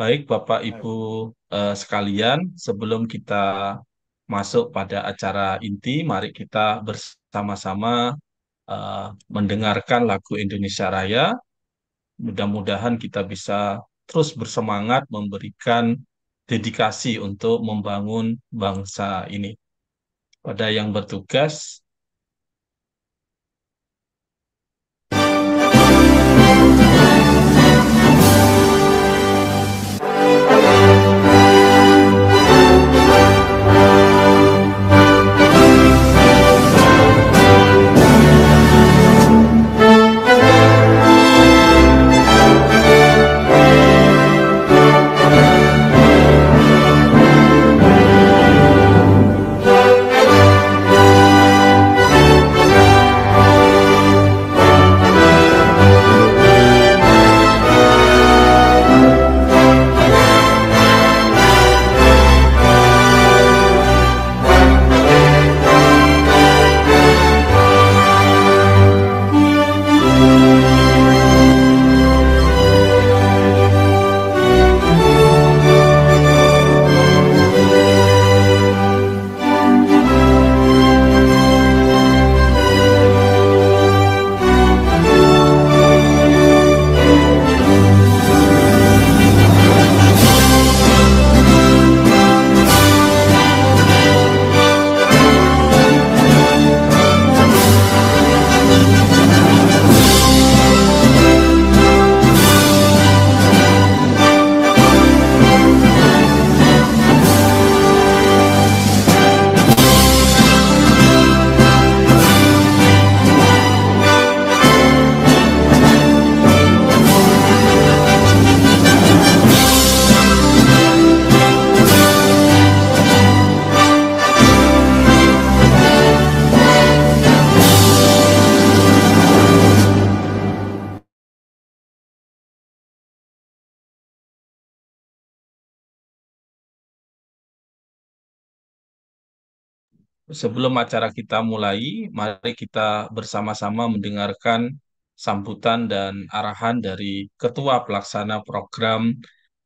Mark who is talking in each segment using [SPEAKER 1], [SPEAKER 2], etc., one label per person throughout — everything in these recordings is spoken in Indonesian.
[SPEAKER 1] Baik, Bapak Ibu eh, sekalian, sebelum kita masuk pada acara inti, mari kita bersama-sama eh, mendengarkan lagu Indonesia Raya. Mudah-mudahan kita bisa terus bersemangat memberikan dedikasi untuk membangun bangsa ini. Pada yang bertugas,
[SPEAKER 2] sebelum acara kita mulai, mari kita bersama-sama
[SPEAKER 1] mendengarkan sambutan dan arahan dari Ketua Pelaksana Program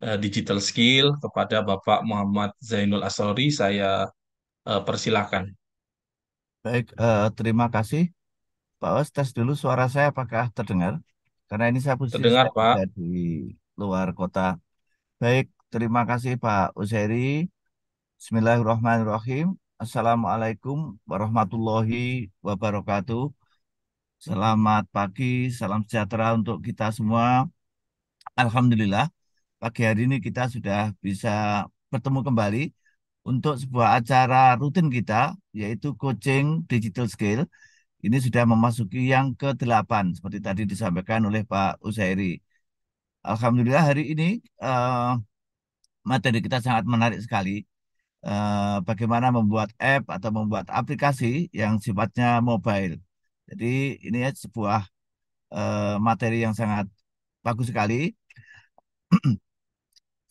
[SPEAKER 1] eh, Digital Skill kepada Bapak Muhammad Zainul Asori. Saya eh, persilahkan.
[SPEAKER 3] Baik, uh, terima kasih. Pak Os, tes dulu suara saya apakah terdengar? Karena ini saya posisi terdengar, saya Pak. di luar kota. Baik, terima kasih Pak Useri. Bismillahirrahmanirrahim. Assalamualaikum warahmatullahi wabarakatuh. Selamat pagi, salam sejahtera untuk kita semua. Alhamdulillah, pagi hari ini kita sudah bisa bertemu kembali untuk sebuah acara rutin kita, yaitu coaching digital skill. Ini sudah memasuki yang ke-8, seperti tadi disampaikan oleh Pak Usairi. Alhamdulillah hari ini uh, materi kita sangat menarik sekali uh, bagaimana membuat app atau membuat aplikasi yang sifatnya mobile. Jadi ini ya sebuah uh, materi yang sangat bagus sekali.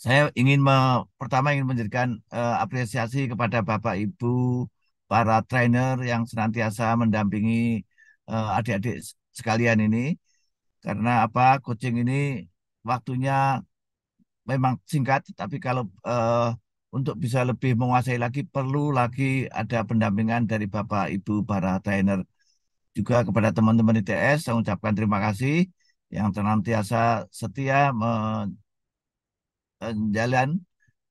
[SPEAKER 3] Saya ingin me, pertama ingin menjadikan uh, apresiasi kepada Bapak Ibu para trainer yang senantiasa mendampingi adik-adik sekalian ini karena apa coaching ini waktunya memang singkat tapi kalau uh, untuk bisa lebih menguasai lagi perlu lagi ada pendampingan dari Bapak Ibu para trainer juga kepada teman-teman ITS saya ucapkan terima kasih yang senantiasa setia menjalan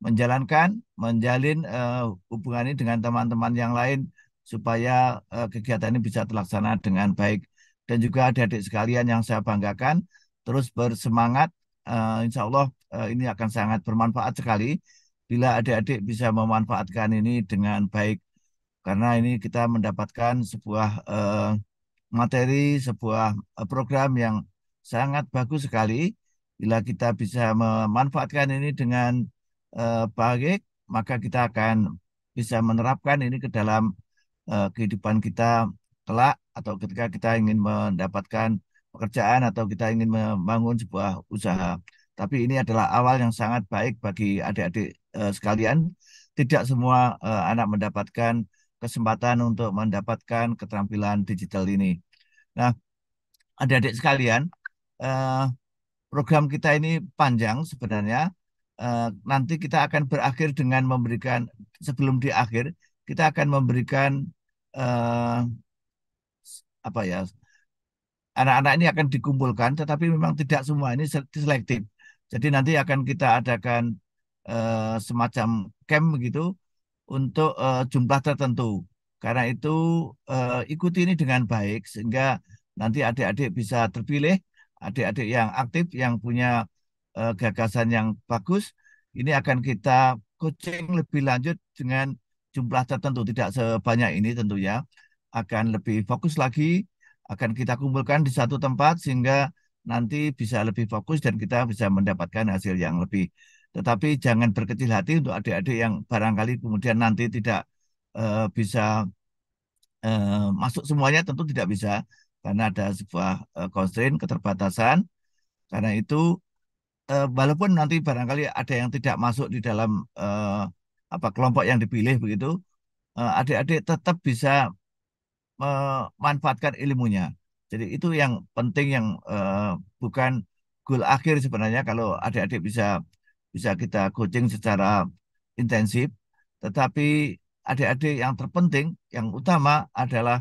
[SPEAKER 3] menjalankan menjalin uh, hubungan ini dengan teman-teman yang lain supaya uh, kegiatan ini bisa terlaksana dengan baik dan juga adik-adik sekalian yang saya banggakan terus bersemangat uh, insya Allah uh, ini akan sangat bermanfaat sekali bila adik-adik bisa memanfaatkan ini dengan baik karena ini kita mendapatkan sebuah eh, materi, sebuah eh, program yang sangat bagus sekali bila kita bisa memanfaatkan ini dengan eh, baik maka kita akan bisa menerapkan ini ke dalam eh, kehidupan kita kelak atau ketika kita ingin mendapatkan pekerjaan atau kita ingin membangun sebuah usaha. Tapi ini adalah awal yang sangat baik bagi adik-adik Eh, sekalian, tidak semua uh, anak mendapatkan kesempatan untuk mendapatkan keterampilan digital ini. Nah, adik-adik sekalian, uh, program kita ini panjang sebenarnya. Uh, nanti kita akan berakhir dengan memberikan sebelum di akhir kita akan memberikan uh, apa ya anak-anak ini akan dikumpulkan, tetapi memang tidak semua ini selektif. Jadi nanti akan kita adakan Eh, semacam camp begitu untuk eh, jumlah tertentu. Karena itu eh, ikuti ini dengan baik sehingga nanti adik-adik bisa terpilih, adik-adik yang aktif yang punya gagasan yang bagus ini akan kita coaching lebih lanjut dengan jumlah tertentu tidak sebanyak ini tentunya akan lebih fokus lagi akan kita kumpulkan di satu tempat sehingga nanti bisa lebih fokus dan kita bisa mendapatkan hasil yang lebih tetapi jangan berkecil hati untuk adik-adik yang barangkali kemudian nanti tidak uh, bisa uh, masuk semuanya tentu tidak bisa karena ada sebuah uh, constraint keterbatasan. Karena itu uh, walaupun nanti barangkali ada yang tidak masuk di dalam uh, apa kelompok yang dipilih begitu, adik-adik tetap bisa memanfaatkan ilmunya. Jadi itu yang penting yang uh, bukan goal akhir sebenarnya kalau adik-adik bisa bisa kita coaching secara intensif. Tetapi adik-adik yang terpenting, yang utama adalah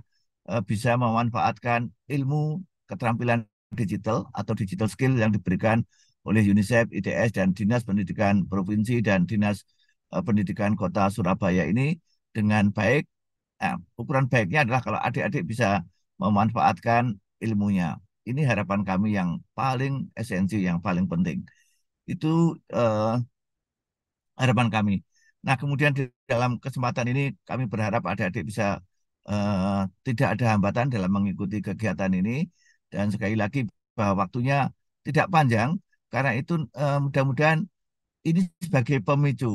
[SPEAKER 3] eh, bisa memanfaatkan ilmu keterampilan digital atau digital skill yang diberikan oleh UNICEF, ITS, dan Dinas Pendidikan Provinsi dan Dinas eh, Pendidikan Kota Surabaya ini dengan baik. Nah, ukuran baiknya adalah kalau adik-adik bisa memanfaatkan ilmunya. Ini harapan kami yang paling esensi, yang paling penting itu uh, harapan kami. Nah kemudian di dalam kesempatan ini kami berharap adik-adik bisa uh, tidak ada hambatan dalam mengikuti kegiatan ini dan sekali lagi bahwa waktunya tidak panjang karena itu uh, mudah-mudahan ini sebagai pemicu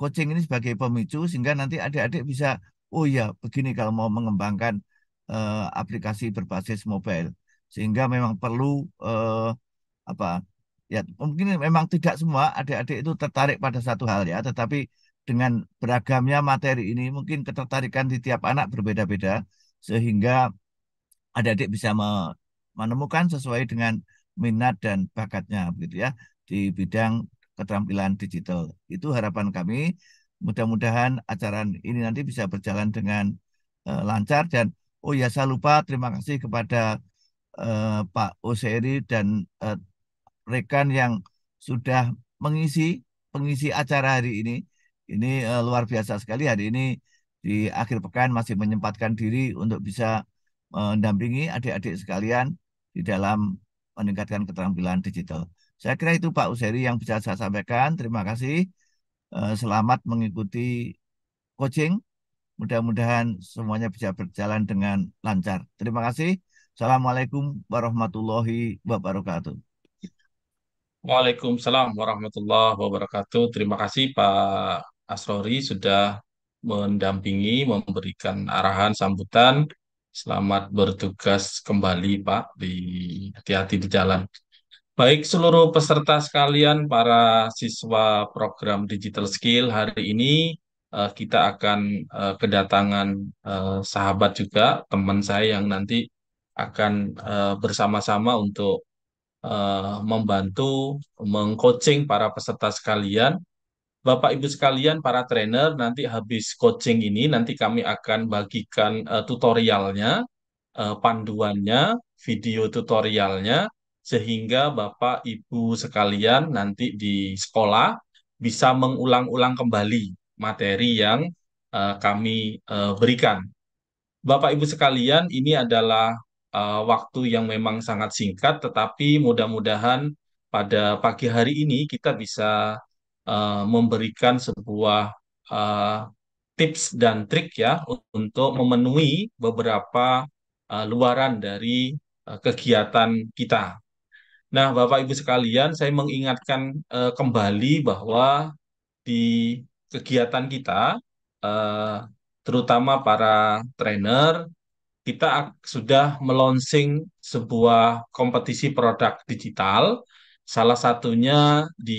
[SPEAKER 3] coaching ini sebagai pemicu sehingga nanti adik-adik bisa oh ya begini kalau mau mengembangkan uh, aplikasi berbasis mobile sehingga memang perlu uh, apa ya mungkin memang tidak semua adik-adik itu tertarik pada satu hal ya, tetapi dengan beragamnya materi ini mungkin ketertarikan di tiap anak berbeda-beda sehingga adik-adik bisa menemukan sesuai dengan minat dan bakatnya begitu ya di bidang keterampilan digital. Itu harapan kami. Mudah-mudahan acara ini nanti bisa berjalan dengan uh, lancar dan oh ya saya lupa terima kasih kepada uh, Pak Oseri dan uh, rekan yang sudah mengisi pengisi acara hari ini. Ini uh, luar biasa sekali hari ini di akhir pekan masih menyempatkan diri untuk bisa mendampingi adik-adik sekalian di dalam meningkatkan keterampilan digital. Saya kira itu Pak Useri yang bisa saya sampaikan. Terima kasih. Eh, selamat mengikuti coaching. Mudah-mudahan semuanya bisa berjalan dengan lancar. Terima kasih. Assalamualaikum warahmatullahi wabarakatuh.
[SPEAKER 1] Waalaikumsalam warahmatullahi wabarakatuh. Terima kasih Pak Asrori sudah mendampingi, memberikan arahan, sambutan. Selamat bertugas kembali Pak, di hati-hati di jalan. Baik seluruh peserta sekalian, para siswa program Digital Skill hari ini eh, kita akan eh, kedatangan eh, sahabat juga, teman saya yang nanti akan bersama-sama untuk Eh, membantu mengcoaching para peserta sekalian. Bapak Ibu sekalian para trainer nanti habis coaching ini nanti kami akan bagikan uh, tutorialnya, uh, panduannya, video tutorialnya sehingga Bapak Ibu sekalian nanti di sekolah bisa mengulang-ulang kembali materi yang uh, kami uh, berikan. Bapak Ibu sekalian, ini adalah uh, waktu yang memang sangat singkat, tetapi mudah-mudahan pada pagi hari ini kita bisa uh, memberikan sebuah uh, tips dan trik ya untuk memenuhi beberapa uh, luaran dari uh, kegiatan kita. Nah, Bapak Ibu sekalian, saya mengingatkan uh, kembali bahwa di kegiatan kita, uh, terutama para trainer, kita sudah melonsing sebuah kompetisi produk digital. Salah satunya di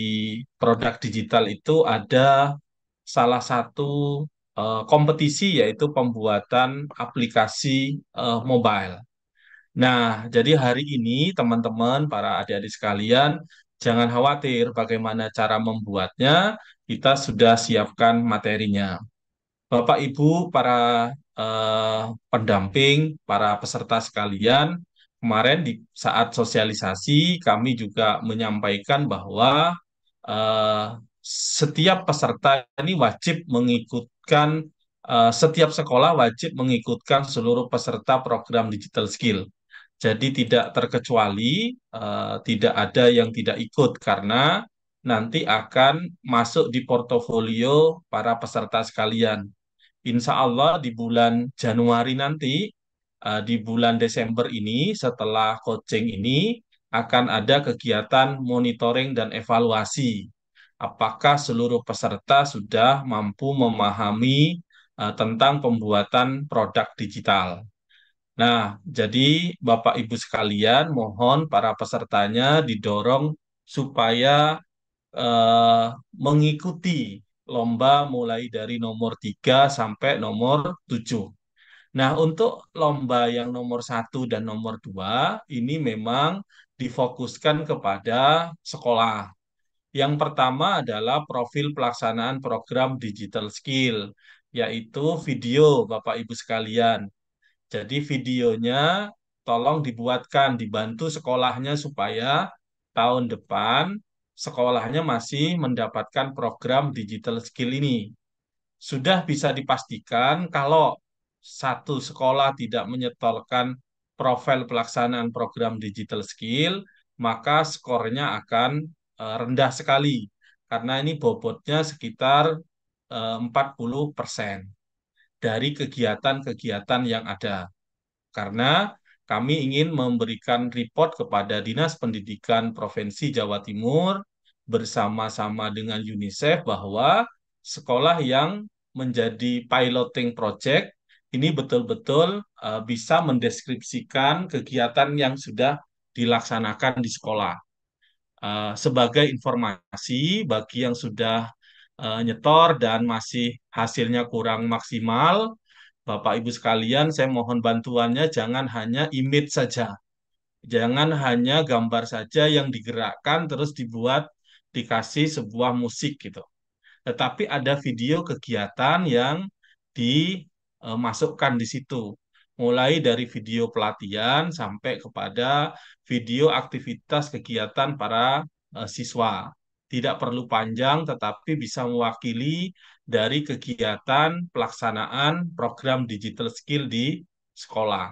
[SPEAKER 1] produk digital itu ada salah satu uh, kompetisi yaitu pembuatan aplikasi uh, mobile. Nah, jadi hari ini teman-teman para adik-adik sekalian jangan khawatir bagaimana cara membuatnya, kita sudah siapkan materinya. Bapak Ibu, para eh, pendamping para peserta sekalian. Kemarin di saat sosialisasi kami juga menyampaikan bahwa eh, setiap peserta ini wajib mengikutkan eh, setiap sekolah wajib mengikutkan seluruh peserta program digital skill. Jadi tidak terkecuali, uh, tidak ada yang tidak ikut karena nanti akan masuk di portofolio para peserta sekalian insya Allah di bulan Januari nanti, uh, di bulan Desember ini, setelah coaching ini, akan ada kegiatan monitoring dan evaluasi. Apakah seluruh peserta sudah mampu memahami uh, tentang pembuatan produk digital? Nah, jadi Bapak Ibu sekalian, mohon para pesertanya didorong supaya uh, mengikuti lomba mulai dari nomor 3 sampai nomor 7. Nah, untuk lomba yang nomor 1 dan nomor 2 ini memang difokuskan kepada sekolah. Yang pertama adalah profil pelaksanaan program digital skill, yaitu video Bapak Ibu sekalian. Jadi videonya tolong dibuatkan, dibantu sekolahnya supaya tahun depan sekolahnya masih mendapatkan program digital skill ini. Sudah bisa dipastikan kalau satu sekolah tidak menyetorkan profil pelaksanaan program digital skill, maka skornya akan e, rendah sekali karena ini bobotnya sekitar 40% e, dari kegiatan-kegiatan yang ada. Karena kami ingin memberikan report kepada Dinas Pendidikan Provinsi Jawa Timur bersama-sama dengan UNICEF bahwa sekolah yang menjadi piloting project ini betul-betul uh, bisa mendeskripsikan kegiatan yang sudah dilaksanakan di sekolah. Uh, sebagai informasi bagi yang sudah uh, nyetor dan masih hasilnya kurang maksimal, Bapak Ibu sekalian, saya mohon bantuannya jangan hanya image saja. Jangan hanya gambar saja yang digerakkan terus dibuat dikasih sebuah musik gitu. Tetapi ada video kegiatan yang dimasukkan e, di situ. Mulai dari video pelatihan sampai kepada video aktivitas kegiatan para e, siswa. Tidak perlu panjang tetapi bisa mewakili dari kegiatan pelaksanaan program digital skill di sekolah.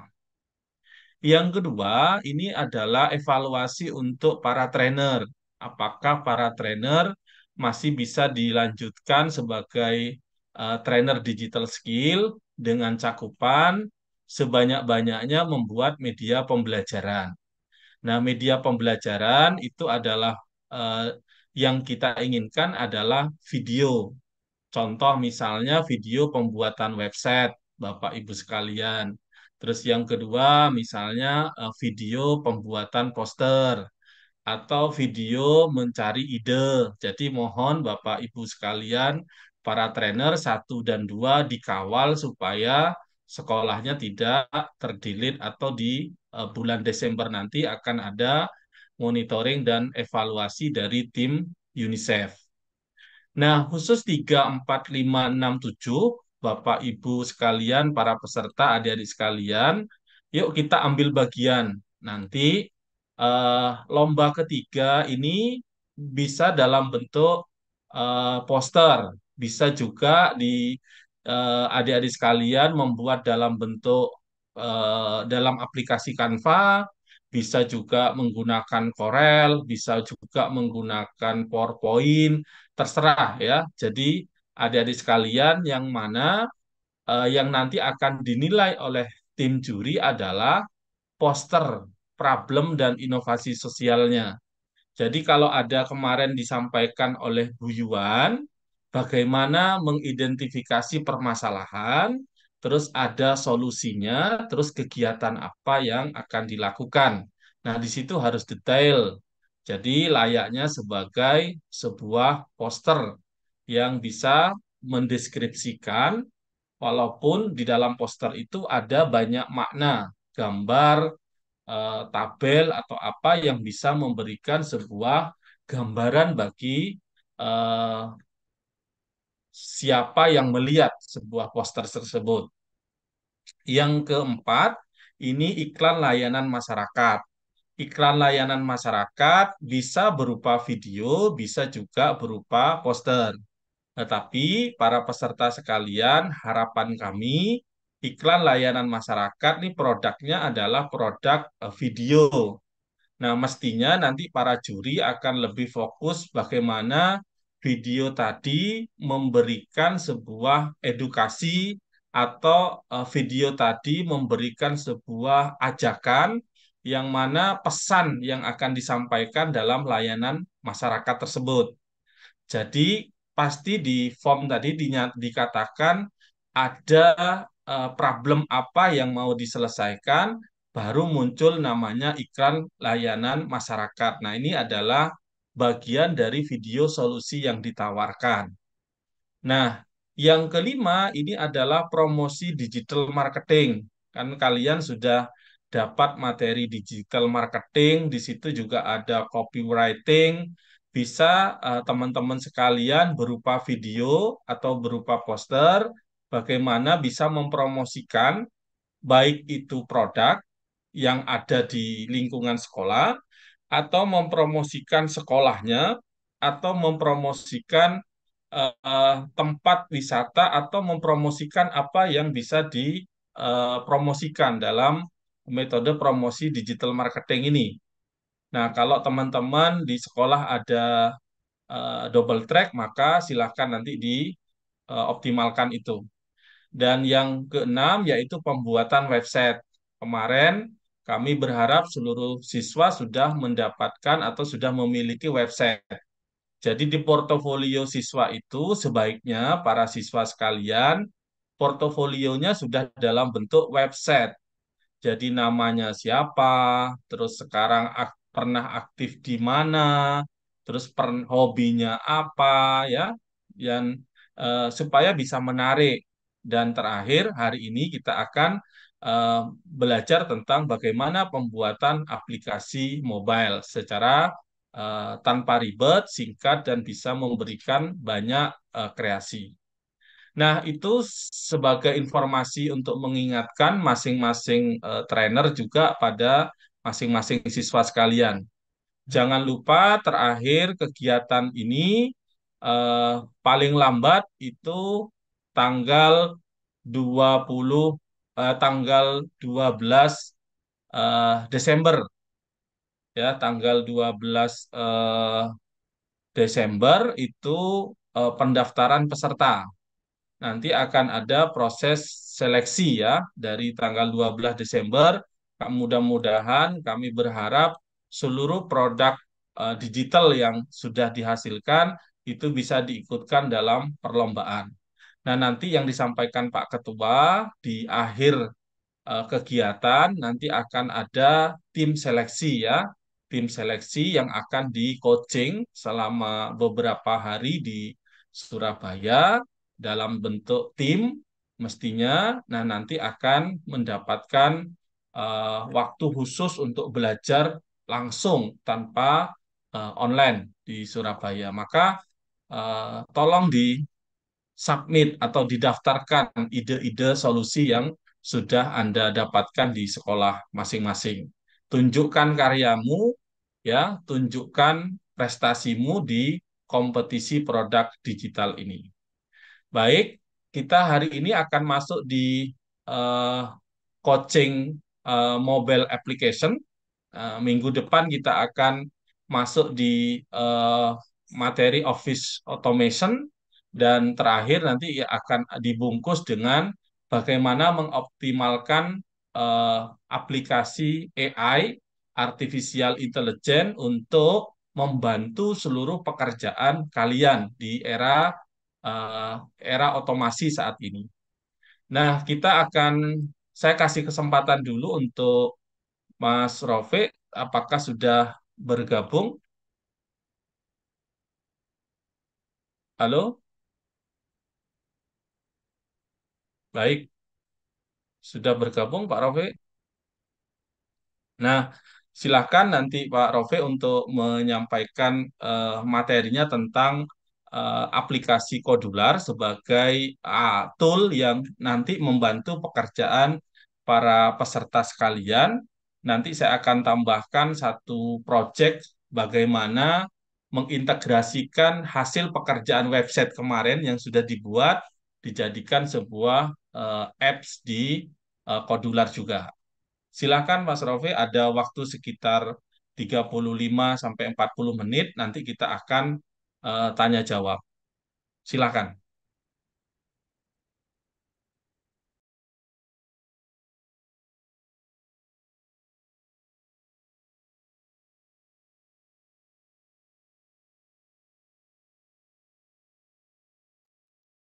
[SPEAKER 1] Yang kedua, ini adalah evaluasi untuk para trainer. Apakah para trainer masih bisa dilanjutkan sebagai uh, trainer digital skill dengan cakupan sebanyak-banyaknya membuat media pembelajaran. Nah, media pembelajaran itu adalah uh, yang kita inginkan adalah video Contoh misalnya video pembuatan website, Bapak Ibu sekalian. Terus yang kedua misalnya eh, video pembuatan poster atau video mencari ide. Jadi mohon Bapak Ibu sekalian para trainer satu dan dua dikawal supaya sekolahnya tidak terdilit atau di eh, bulan Desember nanti akan ada monitoring dan evaluasi dari tim UNICEF. Nah, khusus 3, 4, 5, 6, 7, Bapak, Ibu sekalian, para peserta, adik-adik sekalian, yuk kita ambil bagian. Nanti uh, lomba ketiga ini bisa dalam bentuk uh, poster, bisa juga di adik eh, adik-adik sekalian membuat dalam bentuk uh, dalam aplikasi Canva, bisa juga menggunakan Corel, bisa juga menggunakan PowerPoint, terserah ya. Jadi adik-adik sekalian yang mana eh, yang nanti akan dinilai oleh tim juri adalah poster problem dan inovasi sosialnya. Jadi kalau ada kemarin disampaikan oleh Bu Yuan, bagaimana mengidentifikasi permasalahan, terus ada solusinya, terus kegiatan apa yang akan dilakukan. Nah, di situ harus detail. Jadi layaknya sebagai sebuah poster yang bisa mendeskripsikan walaupun di dalam poster itu ada banyak makna, gambar, eh, tabel atau apa yang bisa memberikan sebuah gambaran bagi eh, siapa yang melihat sebuah poster tersebut. Yang keempat, ini iklan layanan masyarakat iklan layanan masyarakat bisa berupa video, bisa juga berupa poster. Tetapi para peserta sekalian, harapan kami iklan layanan masyarakat ini produknya adalah produk eh, video. Nah, mestinya nanti para juri akan lebih fokus bagaimana video tadi memberikan sebuah edukasi atau eh, video tadi memberikan sebuah ajakan yang mana pesan yang akan disampaikan dalam layanan masyarakat tersebut. Jadi pasti di form tadi dikatakan ada e, problem apa yang mau diselesaikan baru muncul namanya iklan layanan masyarakat. Nah, ini adalah bagian dari video solusi yang ditawarkan. Nah, yang kelima ini adalah promosi digital marketing. Kan kalian sudah dapat materi digital marketing, di situ juga ada copywriting, bisa teman eh, teman-teman sekalian berupa video atau berupa poster, bagaimana bisa mempromosikan baik itu produk yang ada di lingkungan sekolah, atau mempromosikan sekolahnya, atau mempromosikan uh, tempat wisata, atau mempromosikan apa yang bisa dipromosikan eh, dalam metode promosi digital marketing ini. Nah, kalau teman-teman di sekolah ada uh, double track, maka silahkan nanti dioptimalkan eh, uh, itu. Dan yang keenam yaitu pembuatan website. Kemarin kami berharap seluruh siswa sudah mendapatkan atau sudah memiliki website. Jadi di portofolio siswa itu sebaiknya para siswa sekalian portofolionya sudah dalam bentuk website jadi namanya siapa, terus sekarang ak pernah aktif di mana, terus per hobinya apa ya, dan uh, eh, supaya bisa menarik. Dan terakhir hari ini kita akan uh, belajar tentang bagaimana pembuatan aplikasi mobile secara uh, tanpa ribet, singkat dan bisa memberikan banyak uh, kreasi. Nah, itu sebagai informasi untuk mengingatkan masing-masing uh, trainer juga pada masing-masing siswa sekalian. Jangan lupa terakhir kegiatan ini uh, paling lambat itu tanggal 20 uh, eh, tanggal 12 uh, Desember. Ya, tanggal 12 uh, Desember itu uh, pendaftaran peserta nanti akan ada proses seleksi ya dari tanggal 12 Desember. Mudah-mudahan kami berharap seluruh produk uh, digital yang sudah dihasilkan itu bisa diikutkan dalam perlombaan. Nah, nanti yang disampaikan Pak Ketua di akhir uh, kegiatan nanti akan ada tim seleksi ya, tim seleksi yang akan di coaching selama beberapa hari di Surabaya dalam bentuk tim mestinya nah nanti akan mendapatkan uh, waktu khusus untuk belajar langsung tanpa uh, online di Surabaya. Maka uh, tolong di submit atau didaftarkan ide-ide solusi yang sudah Anda dapatkan di sekolah masing-masing. Tunjukkan karyamu ya, tunjukkan prestasimu di kompetisi produk digital ini. Baik, kita hari ini akan masuk di uh, coaching uh, mobile application. Uh, minggu depan kita akan masuk di uh, materi office automation dan terakhir nanti akan dibungkus dengan bagaimana mengoptimalkan uh, aplikasi AI artificial intelligence untuk membantu seluruh pekerjaan kalian di era uh, era otomasi saat ini. Nah, kita akan saya kasih kesempatan dulu untuk Mas Rofi, apakah sudah bergabung? Halo? Baik. Sudah bergabung Pak Rofi? Nah, silakan nanti Pak Rofi untuk menyampaikan uh, materinya tentang Eh, aplikasi Kodular sebagai uh, tool yang nanti membantu pekerjaan para peserta sekalian. Nanti saya akan tambahkan satu project bagaimana mengintegrasikan hasil pekerjaan website kemarin yang sudah dibuat dijadikan sebuah uh, apps di uh, Kodular juga. Silakan Mas Rofi ada waktu sekitar 35 sampai 40 menit nanti kita akan Eh, tanya jawab.
[SPEAKER 2] Silakan.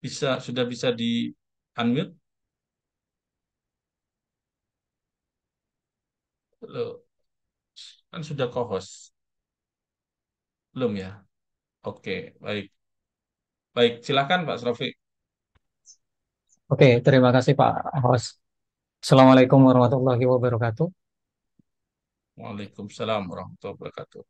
[SPEAKER 2] bisa sudah bisa di unmute
[SPEAKER 1] kan sudah co-host belum ya Oke, baik. Baik, silakan Pak Srofi.
[SPEAKER 4] Oke, terima kasih Pak Host. Assalamualaikum warahmatullahi wabarakatuh.
[SPEAKER 1] Waalaikumsalam warahmatullahi wabarakatuh.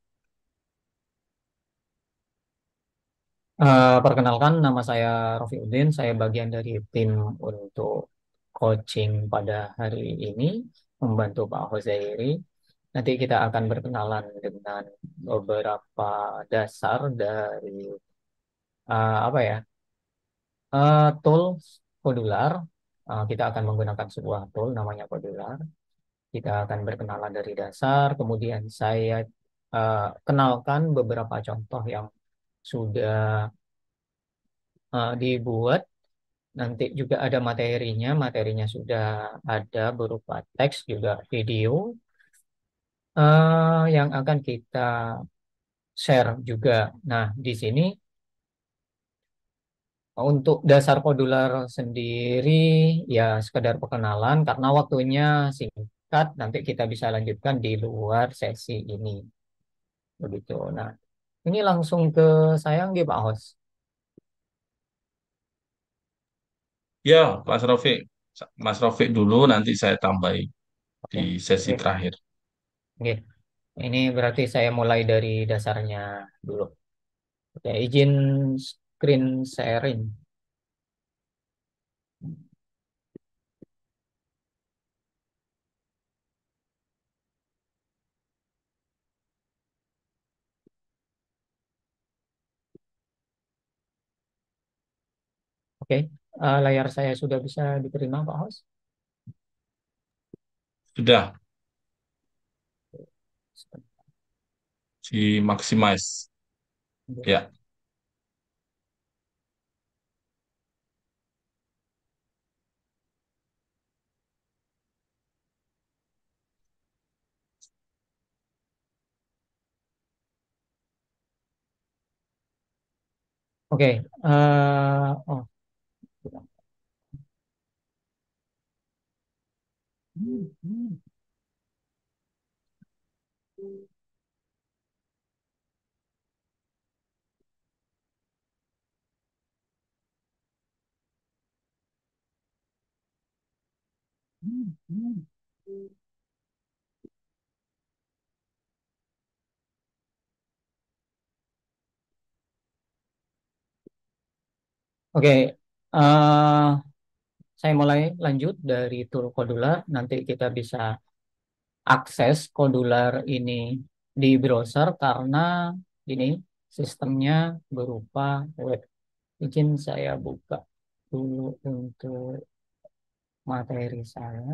[SPEAKER 4] Uh, perkenalkan, nama saya Rofi Udin. Saya bagian dari tim untuk coaching pada hari ini, membantu Pak Hozairi. Nanti kita akan berkenalan dengan beberapa dasar dari uh, apa ya uh, eh, tools modular Uh, kita akan menggunakan sebuah tool namanya modular Kita akan berkenalan dari dasar. Kemudian saya uh, kenalkan beberapa contoh yang sudah uh, dibuat nanti juga ada materinya materinya sudah ada berupa teks juga video uh, yang akan kita share juga. Nah, di sini untuk dasar modular sendiri ya sekedar perkenalan karena waktunya singkat nanti kita bisa lanjutkan di luar sesi ini. Begitu. Nah, ini langsung ke saya nggih Pak Hos.
[SPEAKER 1] Ya, Mas Rofik. Mas Rofik dulu nanti saya tambahi di sesi terakhir.
[SPEAKER 4] Oke. Ini berarti saya mulai dari dasarnya dulu. Oke, izin screen sharing. Oke, eh, layar saya sudah bisa diterima, Pak Hos?
[SPEAKER 1] Sudah. di maximize. Ya.
[SPEAKER 4] Oke, okay. uh, eh, oh.
[SPEAKER 2] Hmm, hmm. Hmm.
[SPEAKER 4] Oke, uh, saya mulai lanjut dari tool kodular. Nanti kita bisa akses kodular ini di browser karena ini sistemnya berupa web. Izin saya buka dulu untuk materi saya.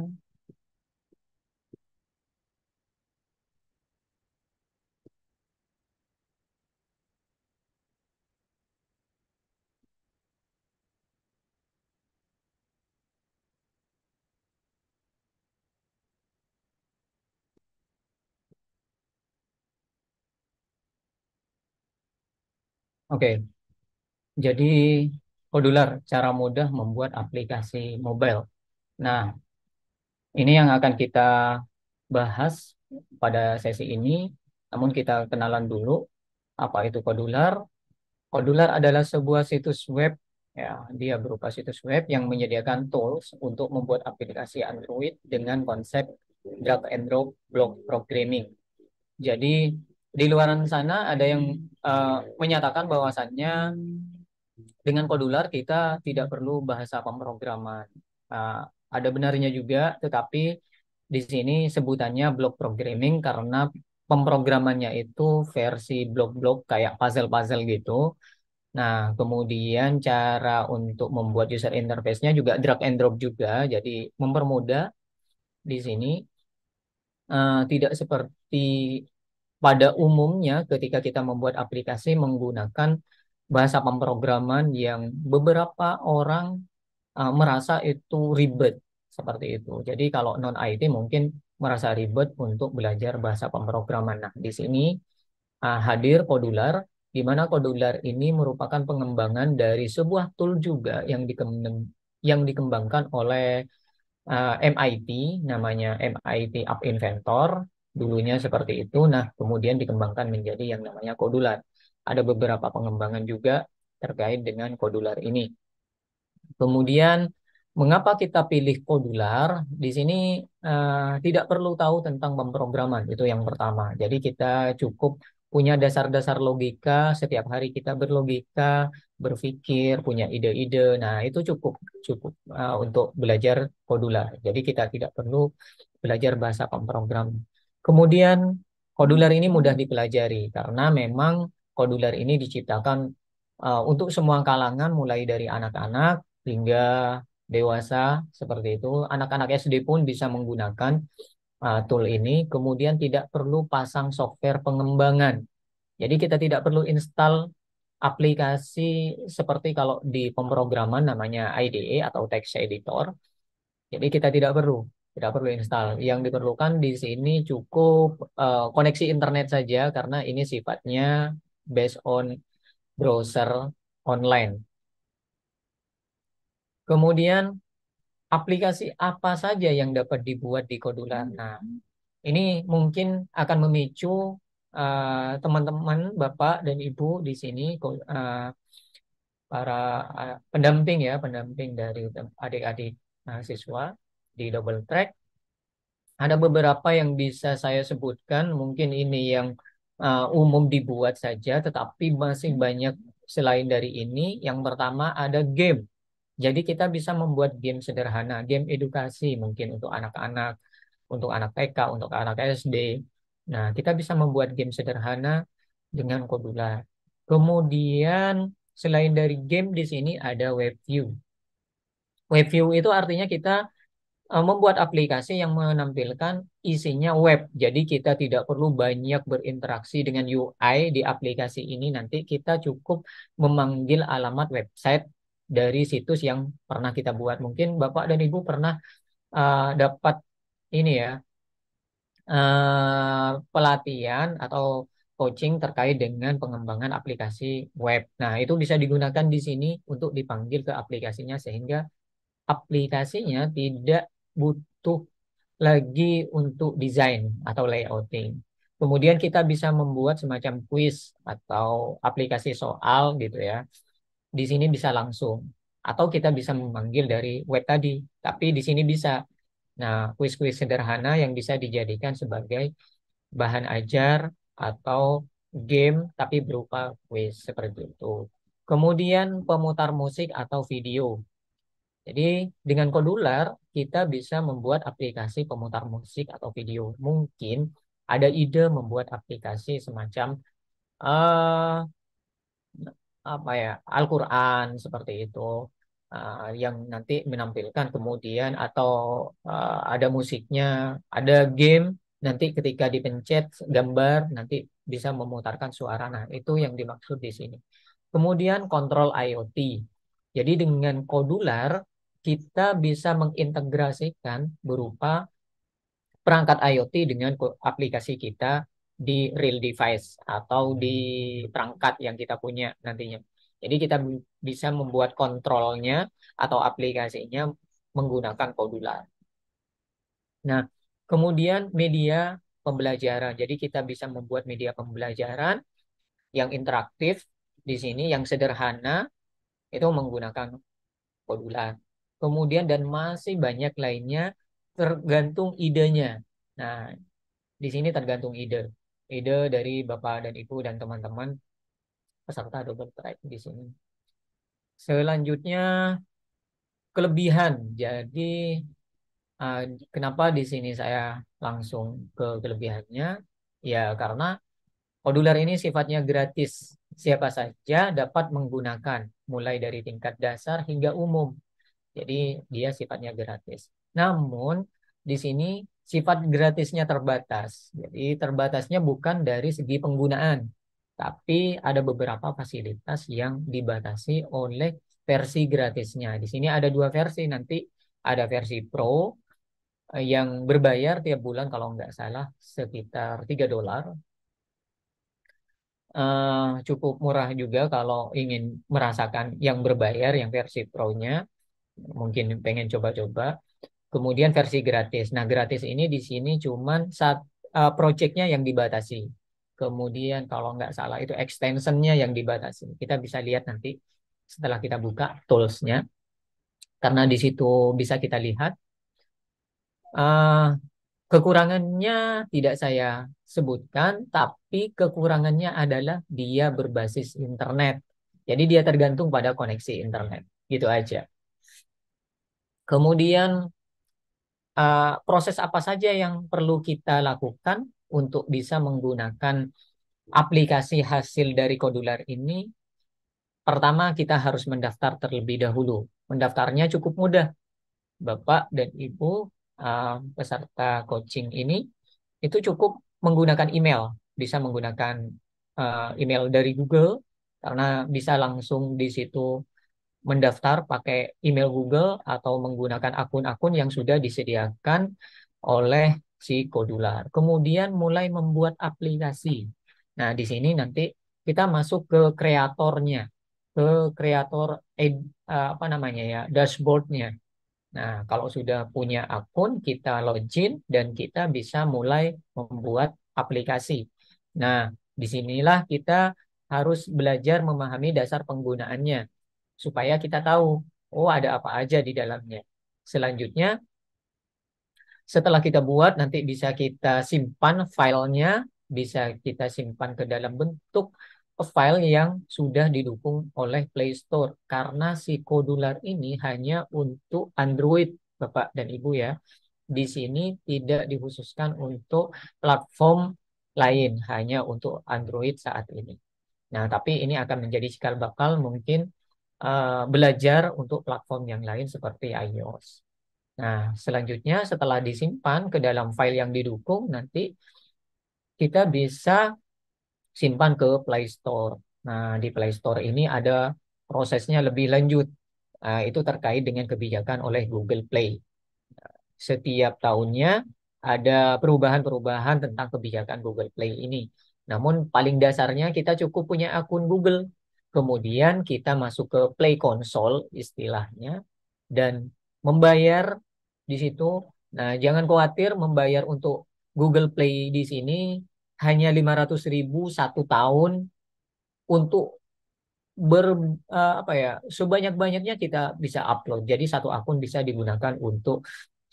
[SPEAKER 4] Oke, jadi Kodular cara mudah membuat aplikasi mobile. Nah, ini yang akan kita bahas pada sesi ini. Namun kita kenalan dulu apa itu Kodular. Kodular adalah sebuah situs web ya, dia berupa situs web yang menyediakan tools untuk membuat aplikasi Android dengan konsep drag and drop block programming. Jadi di luar sana ada yang uh, menyatakan bahwasannya dengan kodular kita tidak perlu bahasa pemrograman. Uh, ada benarnya juga, tetapi di sini sebutannya block programming karena pemrogramannya itu versi blok-blok kayak puzzle-puzzle gitu. Nah, kemudian cara untuk membuat user interface-nya juga drag and drop juga, jadi mempermudah di sini. Uh, tidak seperti pada umumnya ketika kita membuat aplikasi menggunakan bahasa pemrograman yang beberapa orang uh, merasa itu ribet seperti itu. Jadi kalau non IT mungkin merasa ribet untuk belajar bahasa pemrograman. Nah, di sini uh, hadir Kodular di mana Kodular ini merupakan pengembangan dari sebuah tool juga yang dikembang, yang dikembangkan oleh uh, eh, MIT namanya MIT App Inventor dulunya seperti itu. Nah, kemudian dikembangkan menjadi yang namanya kodular. Ada beberapa pengembangan juga terkait dengan kodular ini. Kemudian, mengapa kita pilih kodular? Di sini uh, tidak perlu tahu tentang pemrograman, itu yang pertama. Jadi kita cukup punya dasar-dasar logika, setiap hari kita berlogika, berpikir, punya ide-ide. Nah, itu cukup cukup uh, untuk belajar kodular. Jadi kita tidak perlu belajar bahasa pemrograman. Kemudian kodular ini mudah dipelajari karena memang kodular ini diciptakan uh, untuk semua kalangan mulai dari anak-anak hingga dewasa seperti itu. Anak-anak SD pun bisa menggunakan uh, tool ini. Kemudian tidak perlu pasang software pengembangan. Jadi kita tidak perlu install aplikasi seperti kalau di pemrograman namanya IDE atau text editor. Jadi kita tidak perlu tidak perlu install. Yang diperlukan di sini cukup uh, koneksi internet saja karena ini sifatnya based on browser online. Kemudian aplikasi apa saja yang dapat dibuat di Kodula? Hmm. Nah, ini mungkin akan memicu eh, teman-teman uh, Bapak dan Ibu di sini uh, para uh, pendamping ya, pendamping dari adik-adik mahasiswa di double track. Ada beberapa yang bisa saya sebutkan, mungkin ini yang uh, umum dibuat saja, tetapi masih banyak selain dari ini. Yang pertama ada game. Jadi kita bisa membuat game sederhana, game edukasi mungkin untuk anak-anak, untuk anak TK, untuk anak SD. Nah, kita bisa membuat game sederhana dengan Kodula. Kemudian selain dari game di sini ada web view. Web view itu artinya kita Eh, membuat aplikasi yang menampilkan isinya web. Jadi kita tidak perlu banyak berinteraksi dengan UI di aplikasi ini. Nanti kita cukup memanggil alamat website dari situs yang pernah kita buat. Mungkin Bapak dan Ibu pernah uh, dapat ini ya uh, pelatihan atau coaching terkait dengan pengembangan aplikasi web. Nah, itu bisa digunakan di sini untuk dipanggil ke aplikasinya sehingga aplikasinya tidak butuh lagi untuk desain atau layouting. Kemudian kita bisa membuat semacam quiz atau aplikasi soal gitu ya. Di sini bisa langsung atau kita bisa memanggil dari web tadi. Tapi di sini bisa. Nah, kuis-kuis sederhana yang bisa dijadikan sebagai bahan ajar atau game tapi berupa kuis seperti itu. Kemudian pemutar musik atau video. Jadi dengan Kodular kita bisa membuat aplikasi pemutar musik atau video. Mungkin ada ide membuat aplikasi semacam uh, apa ya al seperti itu uh, yang nanti menampilkan kemudian atau uh, ada musiknya, ada game nanti ketika dipencet gambar nanti bisa memutarkan suara. Nah, itu yang dimaksud di sini. Kemudian kontrol IoT. Jadi dengan kodular kita bisa mengintegrasikan berupa perangkat IoT dengan aplikasi kita di real device atau di hmm. perangkat yang kita punya nantinya. Jadi kita bisa membuat kontrolnya atau aplikasinya menggunakan kodula. Nah, kemudian media pembelajaran. Jadi kita bisa membuat media pembelajaran yang interaktif di sini, yang sederhana itu menggunakan kodula kemudian dan masih banyak lainnya tergantung idenya. Nah, di sini tergantung ide. Ide dari Bapak dan Ibu dan teman-teman peserta double track di sini. Selanjutnya kelebihan. Jadi eh, kenapa di sini saya langsung ke kelebihannya? Ya karena Modular ini sifatnya gratis. Siapa saja dapat menggunakan, mulai dari tingkat dasar hingga umum. Jadi dia sifatnya gratis. Namun di sini sifat gratisnya terbatas. Jadi terbatasnya bukan dari segi penggunaan, tapi ada beberapa fasilitas yang dibatasi oleh versi gratisnya. Di sini ada dua versi nanti ada versi pro yang berbayar tiap bulan kalau nggak salah sekitar 3 dolar uh, cukup murah juga kalau ingin merasakan yang berbayar yang versi pro-nya mungkin pengen coba-coba. Kemudian versi gratis. Nah, gratis ini di sini cuman saat uh, eh, projectnya yang dibatasi. Kemudian kalau nggak salah itu extensionnya yang dibatasi. Kita bisa lihat nanti setelah kita buka toolsnya. Karena di situ bisa kita lihat. Uh, kekurangannya tidak saya sebutkan, tapi kekurangannya adalah dia berbasis internet. Jadi dia tergantung pada koneksi internet. Gitu aja. Kemudian uh, proses apa saja yang perlu kita lakukan untuk bisa menggunakan aplikasi hasil dari Kodular ini? Pertama, kita harus mendaftar terlebih dahulu. Mendaftarnya cukup mudah. Bapak dan Ibu uh, peserta coaching ini itu cukup menggunakan email. Bisa menggunakan uh, email dari Google karena bisa langsung di situ mendaftar pakai email Google atau menggunakan akun-akun yang sudah disediakan oleh si Kodular. Kemudian mulai membuat aplikasi. Nah, di sini nanti kita masuk ke kreatornya, ke kreator eh, apa namanya ya, dashboardnya. Nah, kalau sudah punya akun, kita login dan kita bisa mulai membuat aplikasi. Nah, disinilah kita harus belajar memahami dasar penggunaannya supaya kita tahu oh ada apa aja di dalamnya. Selanjutnya setelah kita buat nanti bisa kita simpan filenya, bisa kita simpan ke dalam bentuk file yang sudah didukung oleh Play Store karena si Kodular ini hanya untuk Android Bapak dan Ibu ya. Di sini tidak dikhususkan untuk platform lain, hanya untuk Android saat ini. Nah, tapi ini akan menjadi cikal bakal mungkin Eh, belajar untuk platform yang lain seperti iOS. Nah, selanjutnya setelah disimpan ke dalam file yang didukung, nanti kita bisa simpan ke Play Store. Nah, di Play Store ini ada prosesnya lebih lanjut. Nah, itu terkait dengan kebijakan oleh Google Play. Setiap tahunnya ada perubahan-perubahan tentang kebijakan Google Play ini. Namun paling dasarnya kita cukup punya akun Google. Kemudian kita masuk ke Play Console istilahnya dan membayar di situ. Nah, jangan khawatir membayar untuk Google Play di sini hanya 500.000 satu tahun untuk ber eh, apa ya sebanyak-banyaknya kita bisa upload. Jadi satu akun bisa digunakan untuk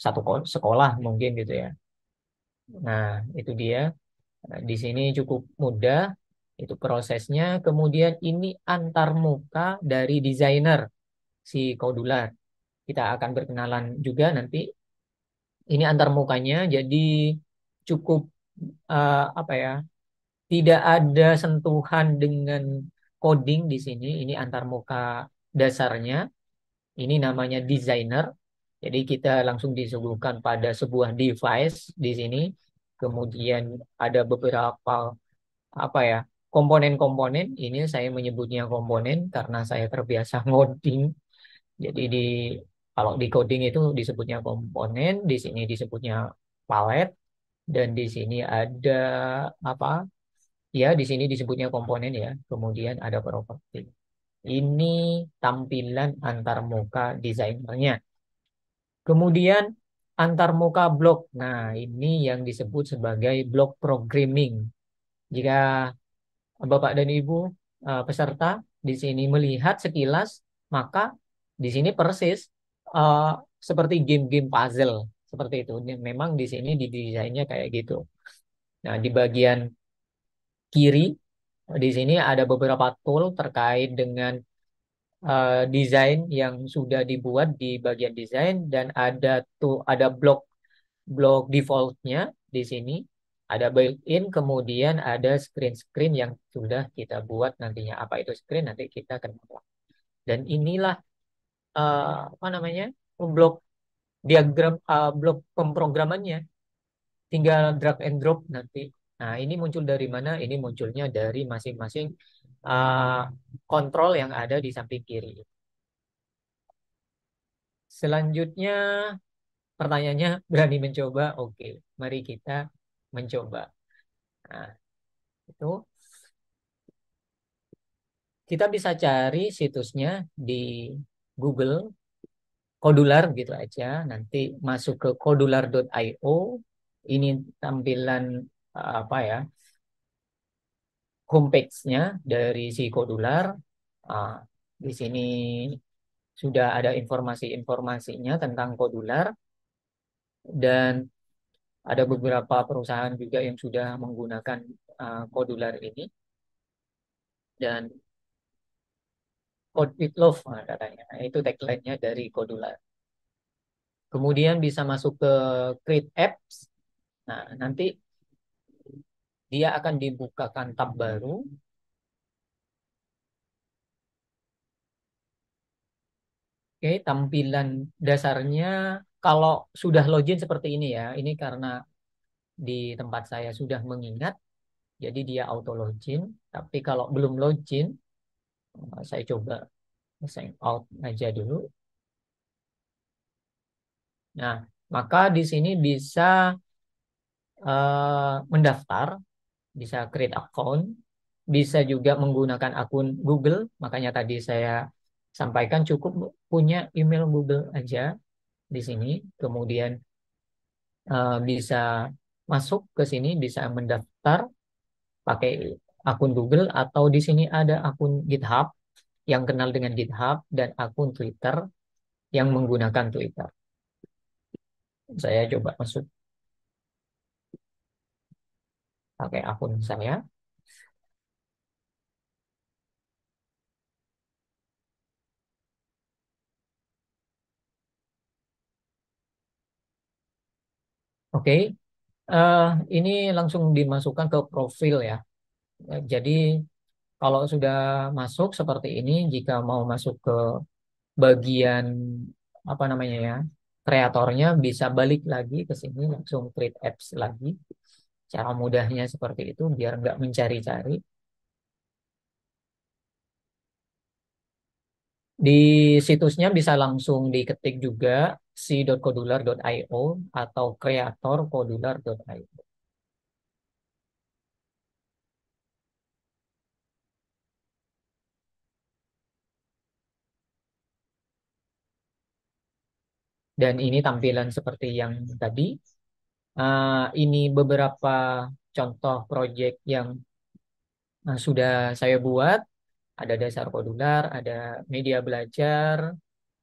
[SPEAKER 4] satu sekolah mungkin gitu ya. Nah, itu dia. Nah, di sini cukup mudah itu prosesnya. Kemudian ini antarmuka dari desainer si Kodular. Kita akan berkenalan juga nanti. Ini antarmukanya jadi cukup uh, apa ya? Tidak ada sentuhan dengan coding di sini. Ini antarmuka dasarnya. Ini namanya designer. Jadi kita langsung disuguhkan pada sebuah device di sini. Kemudian ada beberapa apa ya komponen-komponen ini saya menyebutnya komponen karena saya terbiasa ngoding jadi di kalau di coding itu disebutnya komponen di sini disebutnya palet dan di sini ada apa ya di sini disebutnya komponen ya kemudian ada properti ini tampilan antar muka desainernya kemudian antar muka blok nah ini yang disebut sebagai blok programming jika Bapak dan Ibu uh, peserta di sini melihat sekilas, maka di sini persis uh, seperti game-game puzzle seperti itu. Memang di sini didesainnya kayak gitu. Nah, di bagian kiri di sini ada beberapa tool terkait dengan uh, desain yang sudah dibuat di bagian desain dan ada tuh ada blok blok defaultnya di sini ada built-in, kemudian ada screen-screen yang sudah kita buat nantinya. Apa itu screen? Nanti kita akan buat. Dan inilah uh, apa namanya blok diagram uh, blok pemrogramannya. Tinggal drag and drop nanti. Nah ini muncul dari mana? Ini munculnya dari masing-masing uh, kontrol yang ada di samping kiri. Selanjutnya pertanyaannya berani mencoba? Oke, mari kita mencoba. Nah, itu kita bisa cari situsnya di Google Kodular gitu aja. Nanti masuk ke kodular.io. Ini tampilan eh, apa ya? homepage-nya dari si Kodular. Nah, di sini sudah ada informasi-informasinya tentang Kodular dan ada beberapa perusahaan juga yang sudah menggunakan uh, kodular ini dan Code with Love uh, katanya. Itu tagline-nya dari kodular. Kemudian bisa masuk ke Create Apps. Nah, nanti dia akan dibukakan tab baru Oke, okay, tampilan dasarnya kalau sudah login seperti ini ya, ini karena di tempat saya sudah mengingat, jadi dia auto login. Tapi kalau belum login, eh, saya coba sign out aja dulu. Nah, maka di sini bisa uh, mendaftar, bisa create account, bisa juga menggunakan akun Google. Makanya tadi saya sampaikan cukup punya email Google aja di sini, kemudian uh, bisa masuk ke sini, bisa mendaftar pakai akun Google atau di sini ada akun GitHub yang kenal dengan GitHub dan akun Twitter yang menggunakan Twitter. Saya coba masuk pakai akun saya. Oke, okay. uh, eh, ini langsung dimasukkan ke profil ya. Eh, jadi kalau sudah masuk seperti ini, jika mau masuk ke bagian apa namanya ya, kreatornya bisa balik lagi ke sini langsung create apps lagi. Cara mudahnya seperti itu biar nggak mencari-cari. Di situsnya bisa langsung diketik juga si.codular.io atau creatorcodular.io. dan ini tampilan seperti yang tadi. Uh, ini beberapa contoh proyek yang uh, sudah saya buat ada dasar kodular, ada media belajar,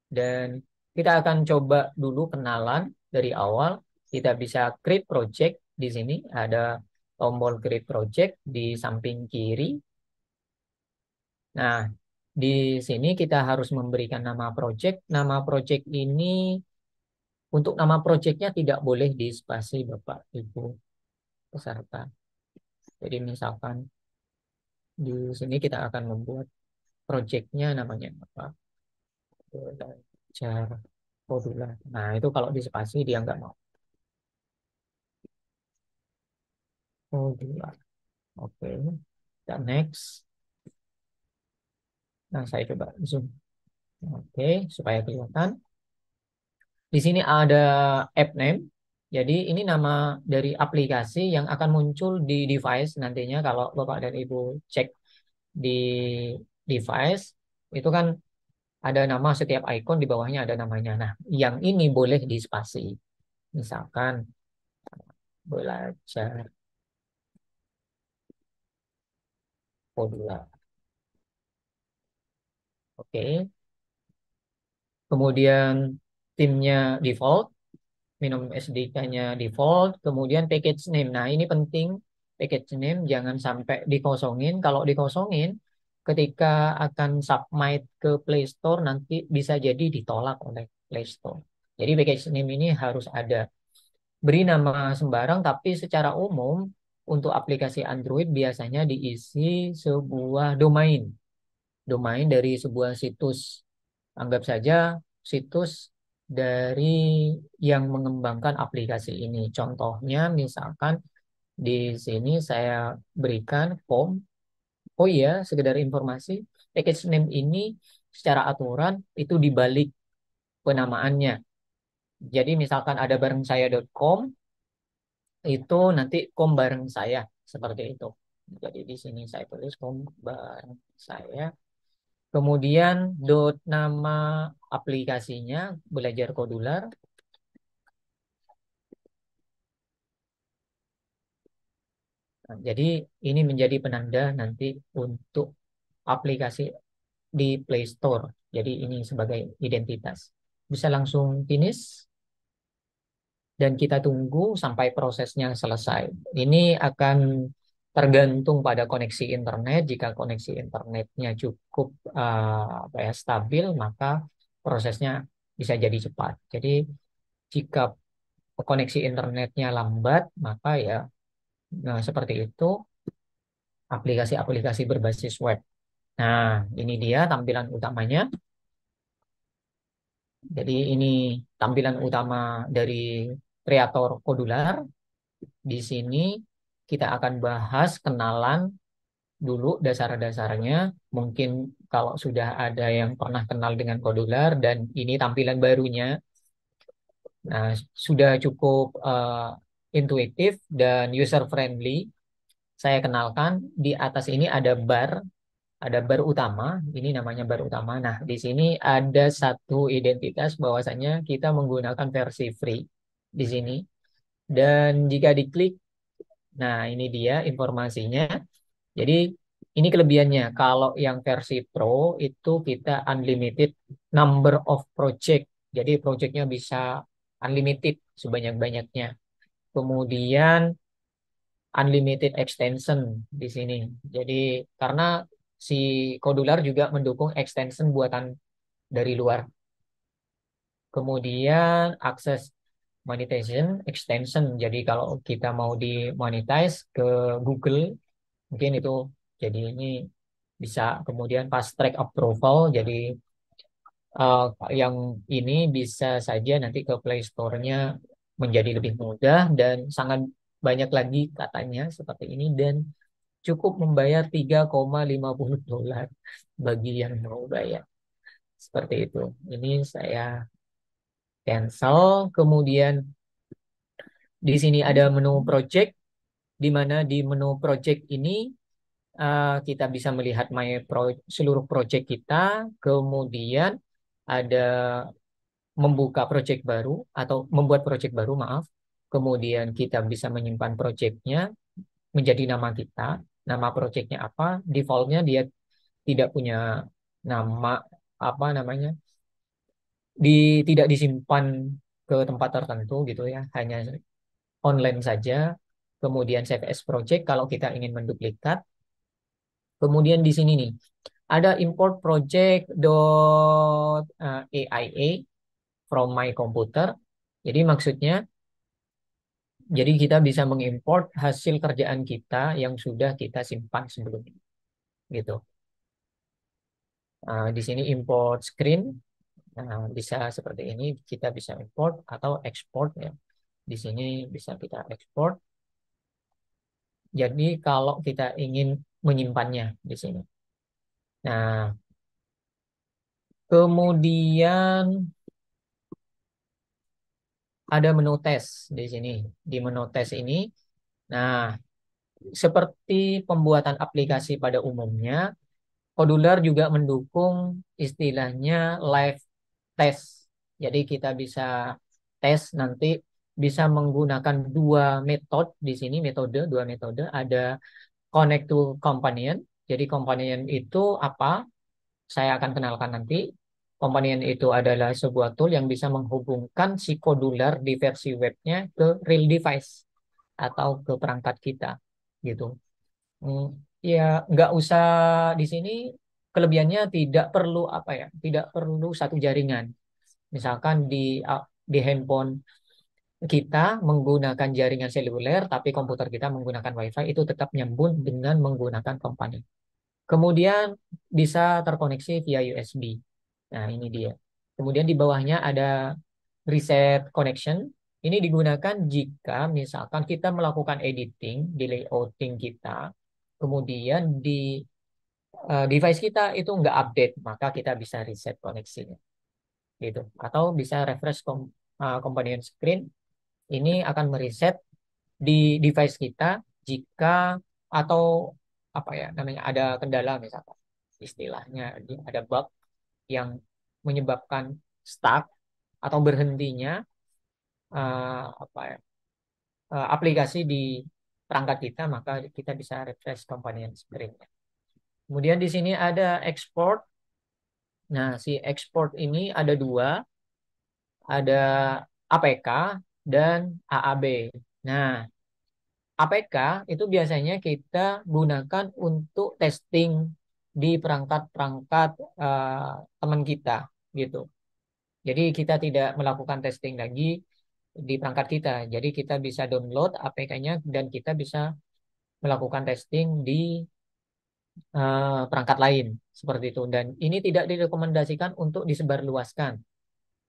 [SPEAKER 4] dan kita akan coba dulu kenalan dari awal. Kita bisa create project di sini, ada tombol create project di samping kiri. Nah, di sini kita harus memberikan nama project. Nama project ini untuk nama projectnya tidak boleh di spasi, Bapak Ibu peserta. Jadi misalkan di sini kita akan membuat projectnya namanya apa belajar modula nah itu kalau di spasi dia nggak mau modula oke okay. dan next nah saya coba zoom oke okay. supaya kelihatan di sini ada app name jadi ini nama dari aplikasi yang akan muncul di device nantinya kalau Bapak dan Ibu cek di device itu kan ada nama setiap icon di bawahnya ada namanya. Nah, yang ini boleh di spasi. Misalkan belajar formula. Oke. Kemudian timnya default minum SDK-nya default, kemudian package name. Nah, ini penting package name jangan sampai dikosongin. Kalau dikosongin, ketika akan submit ke Play Store nanti bisa jadi ditolak oleh Play Store. Jadi package name ini harus ada. Beri nama sembarang tapi secara umum untuk aplikasi Android biasanya diisi sebuah domain. Domain dari sebuah situs. Anggap saja situs dari yang mengembangkan aplikasi ini. Contohnya misalkan di sini saya berikan form. Oh iya, sekedar informasi, package name ini secara aturan itu dibalik penamaannya. Jadi misalkan ada bareng saya.com itu nanti com bareng saya seperti itu. Jadi di sini saya tulis com bareng saya. Kemudian dot nama aplikasinya belajar kodular nah, jadi ini menjadi penanda nanti untuk aplikasi di Play Store jadi ini sebagai identitas bisa langsung finish dan kita tunggu sampai prosesnya selesai ini akan tergantung pada koneksi internet. Jika koneksi internetnya cukup uh, ya, stabil, maka prosesnya bisa jadi cepat. Jadi jika koneksi internetnya lambat, maka ya nah seperti itu aplikasi-aplikasi berbasis web. Nah, ini dia tampilan utamanya. Jadi ini tampilan utama dari kreator Kodular. Di sini kita akan bahas kenalan dulu dasar-dasarnya, mungkin kalau sudah ada yang pernah kenal dengan kodular dan ini tampilan barunya nah sudah cukup uh, intuitif dan user friendly saya kenalkan di atas ini ada bar ada bar utama ini namanya bar utama nah di sini ada satu identitas bahwasanya kita menggunakan versi free di sini dan jika diklik nah ini dia informasinya jadi ini kelebihannya, kalau yang versi Pro itu kita unlimited number of project. Jadi projectnya bisa unlimited sebanyak-banyaknya. Kemudian unlimited extension di sini. Jadi karena si Codular juga mendukung extension buatan dari luar. Kemudian akses monetization extension. Jadi kalau kita mau dimonetize ke Google, mungkin itu jadi ini bisa kemudian pas track approval. Jadi uh, yang ini bisa saja nanti ke Play Store-nya menjadi lebih mudah dan sangat banyak lagi katanya seperti ini dan cukup membayar 3,50 dolar bagi yang mau bayar. Seperti itu. Ini saya cancel kemudian di sini ada menu project di mana di menu project ini Eh, kita bisa melihat my pro seluruh project kita, kemudian ada membuka project baru atau membuat project baru, maaf. Kemudian kita bisa menyimpan projectnya menjadi nama kita. Nama projectnya apa? Defaultnya dia tidak punya nama apa namanya di tidak disimpan ke tempat tertentu gitu ya hanya online saja kemudian save as project kalau kita ingin menduplikat Kemudian di sini nih, ada import project dot AIA eh, from my computer. Jadi maksudnya, jadi kita bisa mengimport hasil kerjaan kita yang sudah kita simpan sebelumnya. Gitu. Nah, di sini import screen, nah, bisa seperti ini, kita bisa import atau export ya. Di sini bisa kita export. Jadi kalau kita ingin menyimpannya di sini. Nah, kemudian ada menu tes di sini. Di menu tes ini, nah, seperti pembuatan aplikasi pada umumnya, modular juga mendukung istilahnya live test. Jadi kita bisa tes nanti bisa menggunakan dua metode di sini metode dua metode ada connect to companion. Jadi companion itu apa? Saya akan kenalkan nanti. Companion itu adalah sebuah tool yang bisa menghubungkan si kodular di versi webnya ke real device atau ke perangkat kita gitu. Hmm, ya nggak usah di sini kelebihannya tidak perlu apa ya, tidak perlu satu jaringan. Misalkan di ah, di handphone kita menggunakan jaringan seluler, tapi komputer kita menggunakan WiFi itu tetap nyambung dengan menggunakan komponen. Kemudian bisa terkoneksi via USB. Nah, ini dia. Kemudian di bawahnya ada reset connection. Ini digunakan jika misalkan kita melakukan editing di layouting kita, kemudian di uh, device kita itu nggak update, maka kita bisa reset koneksinya. Gitu. Atau bisa refresh kom uh, eh, component screen ini akan mereset di device kita jika atau apa ya namanya ada kendala misalkan istilahnya ada bug yang menyebabkan stuck atau berhentinya uh, apa ya, uh, aplikasi di perangkat kita maka kita bisa refresh komponen screen-nya. Kemudian di sini ada export. Nah, si export ini ada dua. Ada APK dan AAB. Nah, APK itu biasanya kita gunakan untuk testing di perangkat-perangkat uh, teman kita gitu. Jadi kita tidak melakukan testing lagi di perangkat kita. Jadi kita bisa download APK-nya dan kita bisa melakukan testing di uh, perangkat lain seperti itu. Dan ini tidak direkomendasikan untuk disebarluaskan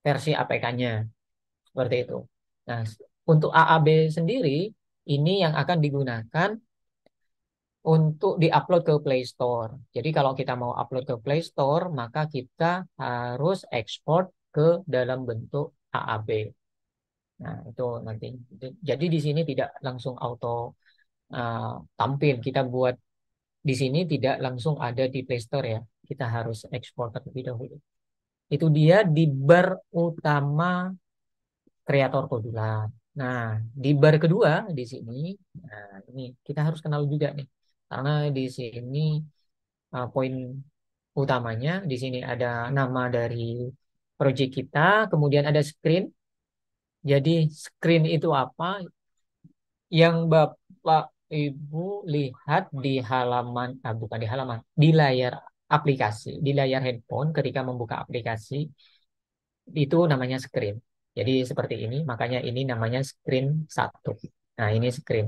[SPEAKER 4] versi APK-nya seperti itu. Nah, untuk AAB sendiri ini yang akan digunakan untuk diupload ke Play Store. Jadi kalau kita mau upload ke Play Store, maka kita harus ekspor ke dalam bentuk AAB. Nah, itu nanti. Jadi di sini tidak langsung auto uh, tampil. Kita buat di sini tidak langsung ada di Play Store ya. Kita harus ekspor terlebih dahulu. Itu dia di bar utama kreator kodulan. Nah, di bar kedua di sini, nah ini kita harus kenal juga nih, karena di sini uh, poin utamanya di sini ada nama dari proyek kita, kemudian ada screen. Jadi screen itu apa? Yang Bapak Ibu lihat di halaman, ah, bukan di halaman, di layar aplikasi, di layar handphone ketika membuka aplikasi itu namanya screen. Jadi seperti ini, makanya ini namanya screen satu. Nah, ini screen.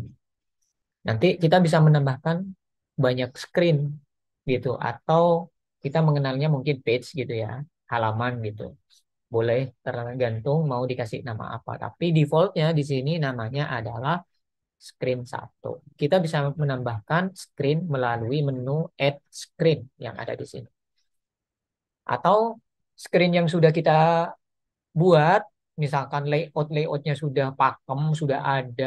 [SPEAKER 4] Nanti kita bisa menambahkan banyak screen gitu atau kita mengenalnya mungkin page gitu ya, halaman gitu. Boleh tergantung mau dikasih nama apa. Tapi defaultnya di sini namanya adalah screen satu. Kita bisa menambahkan screen melalui menu add screen yang ada di sini. Atau screen yang sudah kita buat misalkan layout layoutnya sudah pakem sudah ada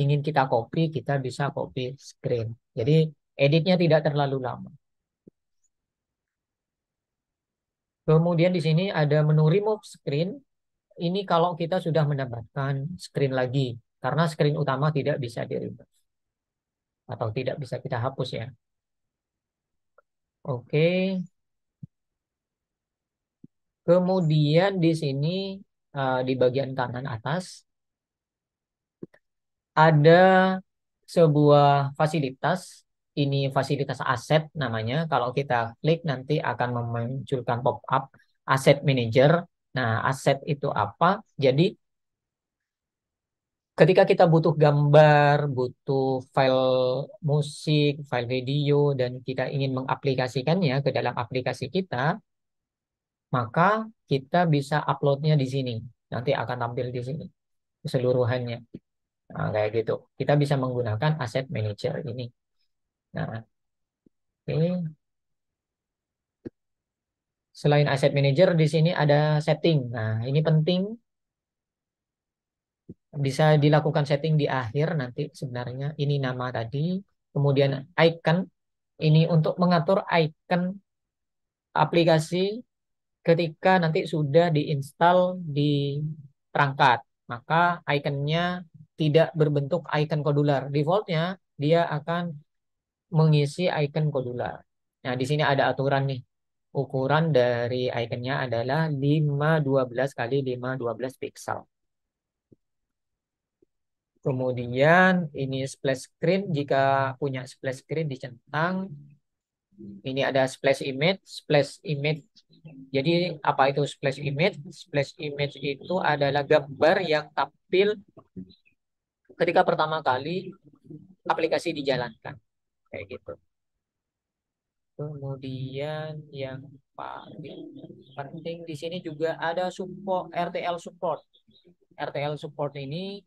[SPEAKER 4] ingin kita copy kita bisa copy screen jadi editnya tidak terlalu lama kemudian di sini ada menu remove screen ini kalau kita sudah mendapatkan screen lagi karena screen utama tidak bisa di remove atau tidak bisa kita hapus ya oke kemudian di sini Eh, di bagian kanan atas ada sebuah fasilitas ini fasilitas aset namanya kalau kita klik nanti akan memunculkan pop-up aset manager nah aset itu apa jadi ketika kita butuh gambar, butuh file musik, file video, dan kita ingin mengaplikasikannya ke dalam aplikasi kita, maka kita bisa uploadnya di sini. Nanti akan tampil di sini keseluruhannya. Nah, kayak gitu. Kita bisa menggunakan asset manager ini. Nah, oke. Selain asset manager di sini ada setting. Nah, ini penting. Bisa dilakukan setting di akhir nanti sebenarnya. Ini nama tadi, kemudian icon ini untuk mengatur icon aplikasi ketika nanti sudah diinstal di perangkat maka ikonnya tidak berbentuk icon kodular defaultnya dia akan mengisi icon kodular nah di sini ada aturan nih ukuran dari ikonnya adalah 512 kali 512 pixel kemudian ini splash screen jika punya splash screen dicentang ini ada splash image splash image jadi apa itu splash image? Splash image itu adalah gambar yang tampil
[SPEAKER 3] ketika pertama kali
[SPEAKER 4] aplikasi dijalankan. Kayak gitu. Kemudian yang paling penting di sini juga ada support RTL support. RTL support ini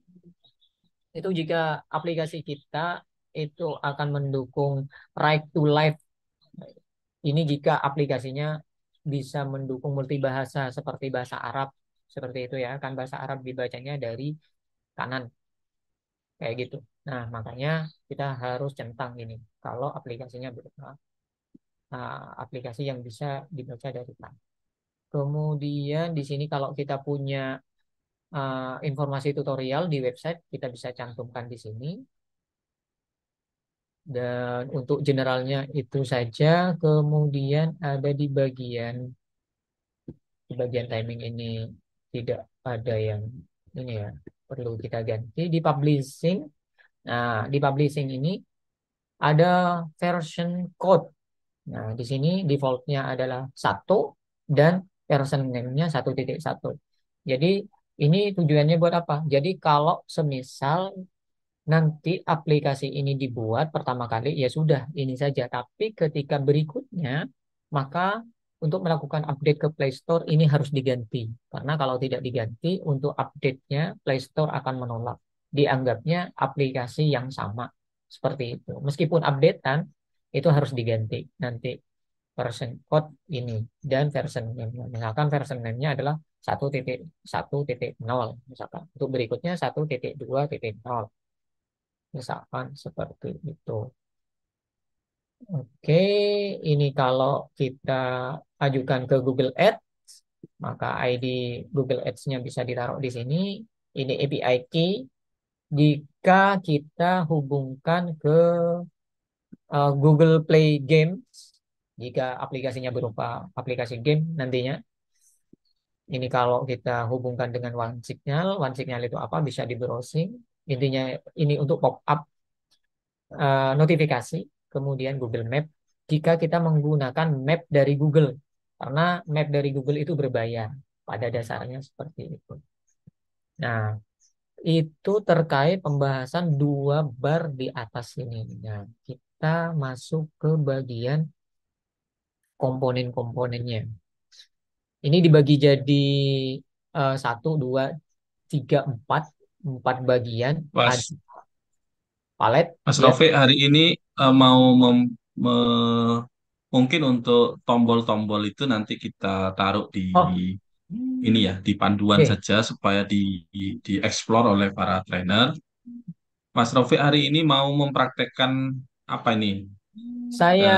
[SPEAKER 4] itu jika aplikasi kita itu akan mendukung right to life ini jika aplikasinya bisa mendukung multibahasa seperti bahasa Arab seperti itu ya kan bahasa Arab dibacanya dari kanan kayak gitu nah makanya kita harus centang ini kalau aplikasinya berupa uh, nah, aplikasi yang bisa dibaca dari kanan kemudian di sini kalau kita punya uh, informasi tutorial di website kita bisa cantumkan di sini dan untuk generalnya itu saja kemudian ada di bagian di bagian timing ini tidak ada yang ini ya perlu kita ganti di publishing nah di publishing ini ada version code nah di sini defaultnya adalah satu dan version name-nya satu titik satu jadi ini tujuannya buat apa jadi kalau semisal nanti aplikasi ini dibuat pertama kali ya sudah ini saja tapi ketika berikutnya maka untuk melakukan update ke Play Store ini harus diganti karena kalau tidak diganti untuk update-nya Play Store akan menolak dianggapnya aplikasi yang sama seperti itu meskipun updatean itu harus diganti nanti version code ini dan version name -nya. misalkan version name-nya adalah 1.1.0 misalkan untuk berikutnya 1.2.0 Misalkan seperti itu. Oke, ini kalau kita ajukan ke Google Ads, maka ID Google Ads-nya bisa ditaruh di sini. Ini API key. Jika kita hubungkan ke uh, Google Play Games, jika aplikasinya berupa aplikasi game nantinya, ini kalau kita hubungkan dengan one signal, one signal itu apa bisa di browsing intinya ini untuk pop up uh, eh, notifikasi kemudian Google Map jika kita menggunakan map dari Google karena map dari Google itu berbayar pada dasarnya seperti itu. Nah, itu terkait pembahasan dua bar di atas ini. Nah, kita masuk ke bagian komponen-komponennya. Ini dibagi jadi eh, satu, dua, tiga, empat empat bagian. Mas,
[SPEAKER 1] palet. Mas ya. Rofi, hari ini uh, mau mem, me, mungkin untuk tombol-tombol itu nanti kita taruh di oh. ini ya, di panduan okay. saja supaya di, di oleh para trainer. Mas Rofi hari ini mau mempraktekkan apa ini?
[SPEAKER 4] Saya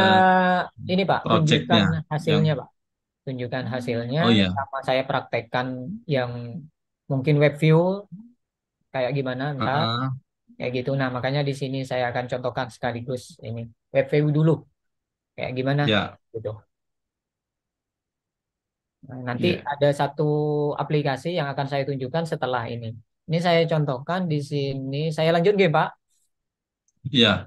[SPEAKER 4] uh, ini Pak, tunjukkan hasilnya yang... Pak. Tunjukkan hasilnya oh, iya. sama saya praktekkan yang mungkin web view kayak gimana misal uh-huh. kayak gitu nah makanya di sini saya akan contohkan sekaligus ini web view dulu kayak gimana yeah. gitu nah, nanti yeah. ada satu aplikasi yang akan saya tunjukkan setelah ini ini saya contohkan di sini saya lanjut game pak iya yeah.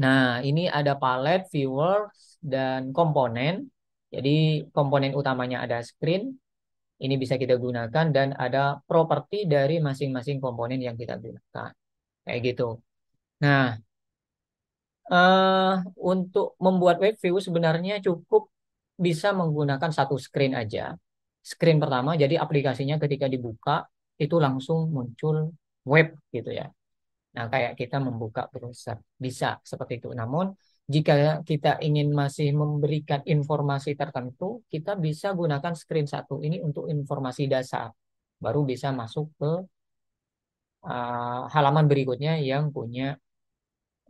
[SPEAKER 4] nah ini ada palette viewers dan komponen jadi komponen utamanya ada screen ini bisa kita gunakan dan ada properti dari masing-masing komponen yang kita gunakan. Kayak gitu. Nah, uh, untuk membuat web view sebenarnya cukup bisa menggunakan satu screen aja. Screen pertama, jadi aplikasinya ketika dibuka itu langsung muncul web gitu ya. Nah, kayak kita membuka browser. Bisa seperti itu. Namun, jika kita ingin masih memberikan informasi tertentu, kita bisa gunakan screen satu ini untuk informasi dasar. Baru bisa masuk ke uh, halaman berikutnya yang punya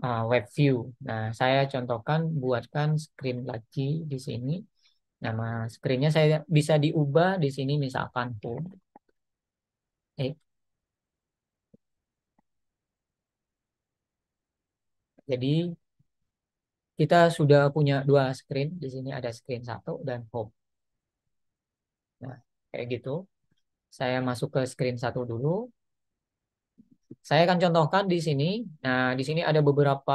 [SPEAKER 4] uh, web view. Nah, saya contohkan buatkan screen lagi di sini. Nama screennya saya bisa diubah di sini misalkan home. Eh. Jadi kita sudah punya dua screen. Di sini ada screen satu dan home. Nah, kayak gitu. Saya masuk ke screen satu dulu. Saya akan contohkan di sini. Nah, di sini ada beberapa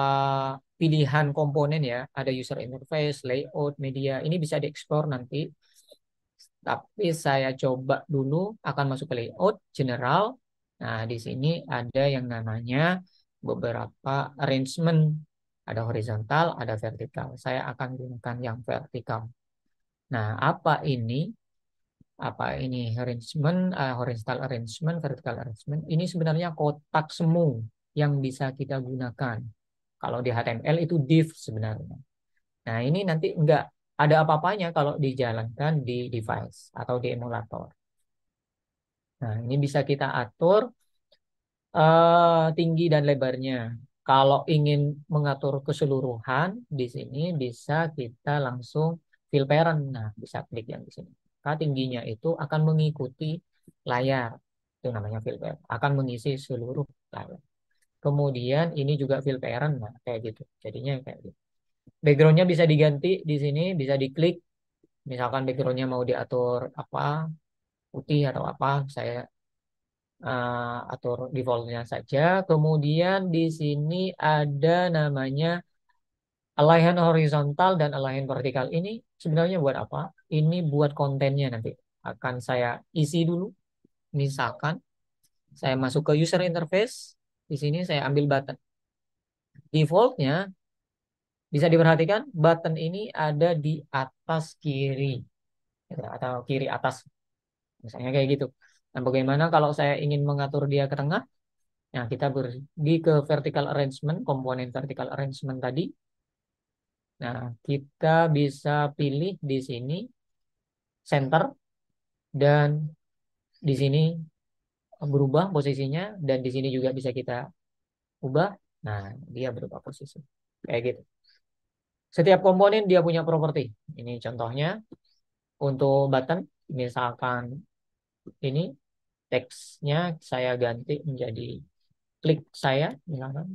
[SPEAKER 4] pilihan komponen ya. Ada user interface, layout, media. Ini bisa diekspor nanti. Tapi saya coba dulu akan masuk ke layout, general. Nah, di sini ada yang namanya beberapa arrangement ada horizontal, ada vertikal. Saya akan gunakan yang vertikal. Nah, apa ini? Apa ini arrangement, uh, horizontal arrangement, vertical arrangement? Ini sebenarnya kotak semu yang bisa kita gunakan. Kalau di HTML itu div sebenarnya. Nah, ini nanti enggak ada apa-apanya kalau dijalankan di device atau di emulator. Nah, ini bisa kita atur uh, tinggi dan lebarnya. Kalau ingin mengatur keseluruhan di sini bisa kita langsung fill parent. Nah, bisa klik yang di sini. Karena tingginya itu akan mengikuti layar. Itu namanya fill parent. Akan mengisi seluruh layar. Kemudian ini juga fill parent. Nah, kayak gitu. Jadinya kayak gitu. Backgroundnya bisa diganti di sini. Bisa diklik. Misalkan backgroundnya mau diatur apa putih atau apa. Saya uh, atur defaultnya saja. Kemudian di sini ada namanya align horizontal dan align vertikal. Ini sebenarnya buat apa? Ini buat kontennya nanti. Akan saya isi dulu. Misalkan saya masuk ke user interface. Di sini saya ambil button. Defaultnya bisa diperhatikan button ini ada di atas kiri gitu, atau kiri atas misalnya kayak gitu Nah, bagaimana kalau saya ingin mengatur dia ke tengah? Nah, kita pergi ke vertical arrangement, komponen vertical arrangement tadi. Nah, kita bisa pilih di sini center dan di sini berubah posisinya dan di sini juga bisa kita ubah. Nah, dia berubah posisi. Kayak gitu. Setiap komponen dia punya properti. Ini contohnya untuk button misalkan ini teksnya saya ganti menjadi klik saya misalkan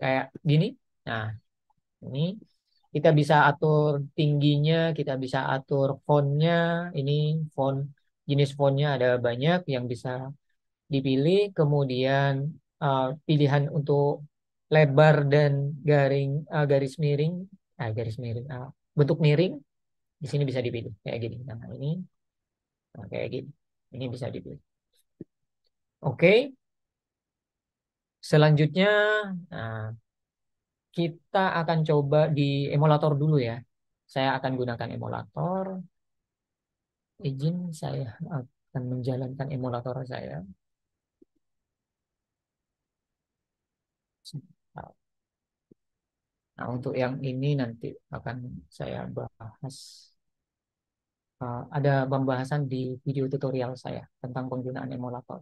[SPEAKER 4] kayak gini nah ini kita bisa atur tingginya kita bisa atur fontnya ini font jenis fontnya ada banyak yang bisa dipilih kemudian uh, pilihan untuk lebar dan garing uh, garis miring uh, garis miring uh, bentuk miring di sini bisa dipilih kayak gini nah ini Nah, kayak gini. Ini bisa dibeli. Oke. Selanjutnya, nah, kita akan coba di emulator dulu ya. Saya akan gunakan emulator. Izin saya akan menjalankan emulator saya. Nah, untuk yang ini nanti akan saya bahas. Eh, ada pembahasan di video tutorial saya tentang penggunaan emulator.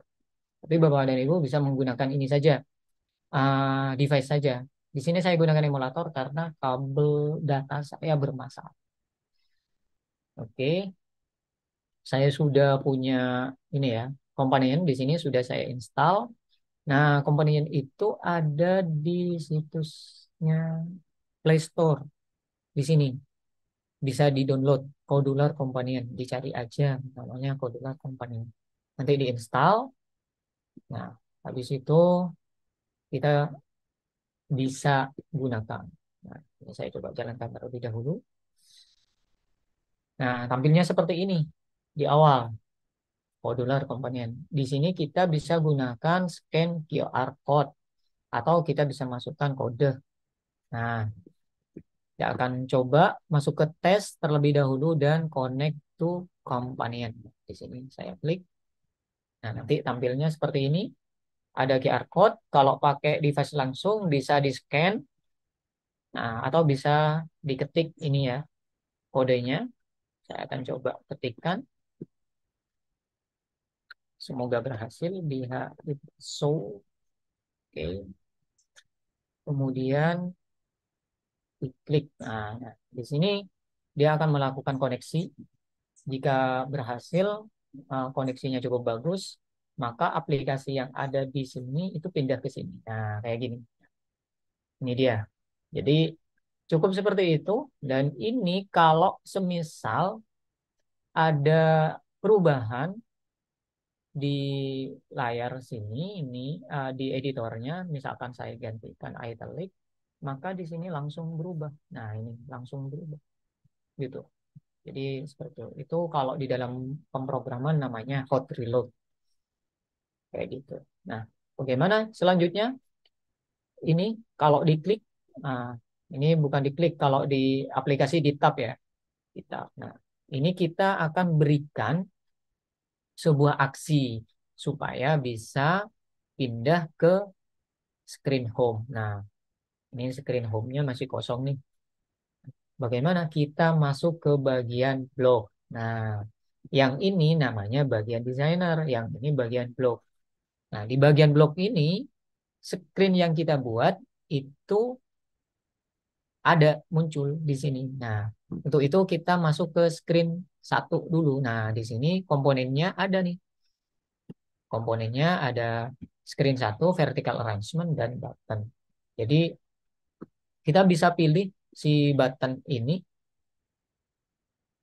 [SPEAKER 4] Tapi Bapak dan Ibu bisa menggunakan ini saja, uh, device saja. Di sini saya gunakan emulator karena kabel data saya bermasalah. Oke, okay. saya sudah punya ini ya, komponen di sini sudah saya install. Nah, komponen itu ada di situsnya Play Store di sini. Bisa di-download Kodular Companion. Dicari aja namanya Kodular Companion. Nanti diinstal. Nah, habis itu kita bisa gunakan. Nah, ini saya coba jalankan terlebih dahulu. Nah, tampilnya seperti ini di awal. Kodular komponen. Di sini kita bisa gunakan scan QR code atau kita bisa masukkan kode. Nah, ya akan coba masuk ke tes terlebih dahulu dan connect to companion. Di sini saya klik. Nah, nanti tampilnya seperti ini. Ada QR code. Kalau pakai device langsung bisa di-scan. Nah, atau bisa diketik ini ya kodenya. Saya akan coba ketikkan. Semoga berhasil di show. Oke. Okay. Kemudian Klik, Nah, di sini dia akan melakukan koneksi. Jika berhasil eh, koneksinya cukup bagus, maka aplikasi yang ada di sini itu pindah ke sini. Nah, kayak gini. Ini dia. Jadi cukup seperti itu. Dan ini kalau semisal ada perubahan di layar sini, ini eh, di editornya, misalkan saya gantikan italic, maka di sini langsung berubah. Nah, ini langsung berubah. Gitu. Jadi seperti itu. Itu kalau di dalam pemrograman namanya hot reload. Kayak gitu. Nah, bagaimana selanjutnya? Ini kalau diklik, nah, ini bukan diklik, kalau di aplikasi di tab ya. Di tab. Nah, ini kita akan berikan sebuah aksi supaya bisa pindah ke screen home. Nah, ini screen home-nya masih kosong nih. Bagaimana kita masuk ke bagian blog? Nah, yang ini namanya bagian designer, yang ini bagian blog. Nah, di bagian blog ini, screen yang kita buat itu ada muncul di sini. Nah, untuk itu kita masuk ke screen satu dulu. Nah, di sini komponennya ada nih. Komponennya ada screen satu, vertical arrangement, dan button. Jadi kita bisa pilih si button ini.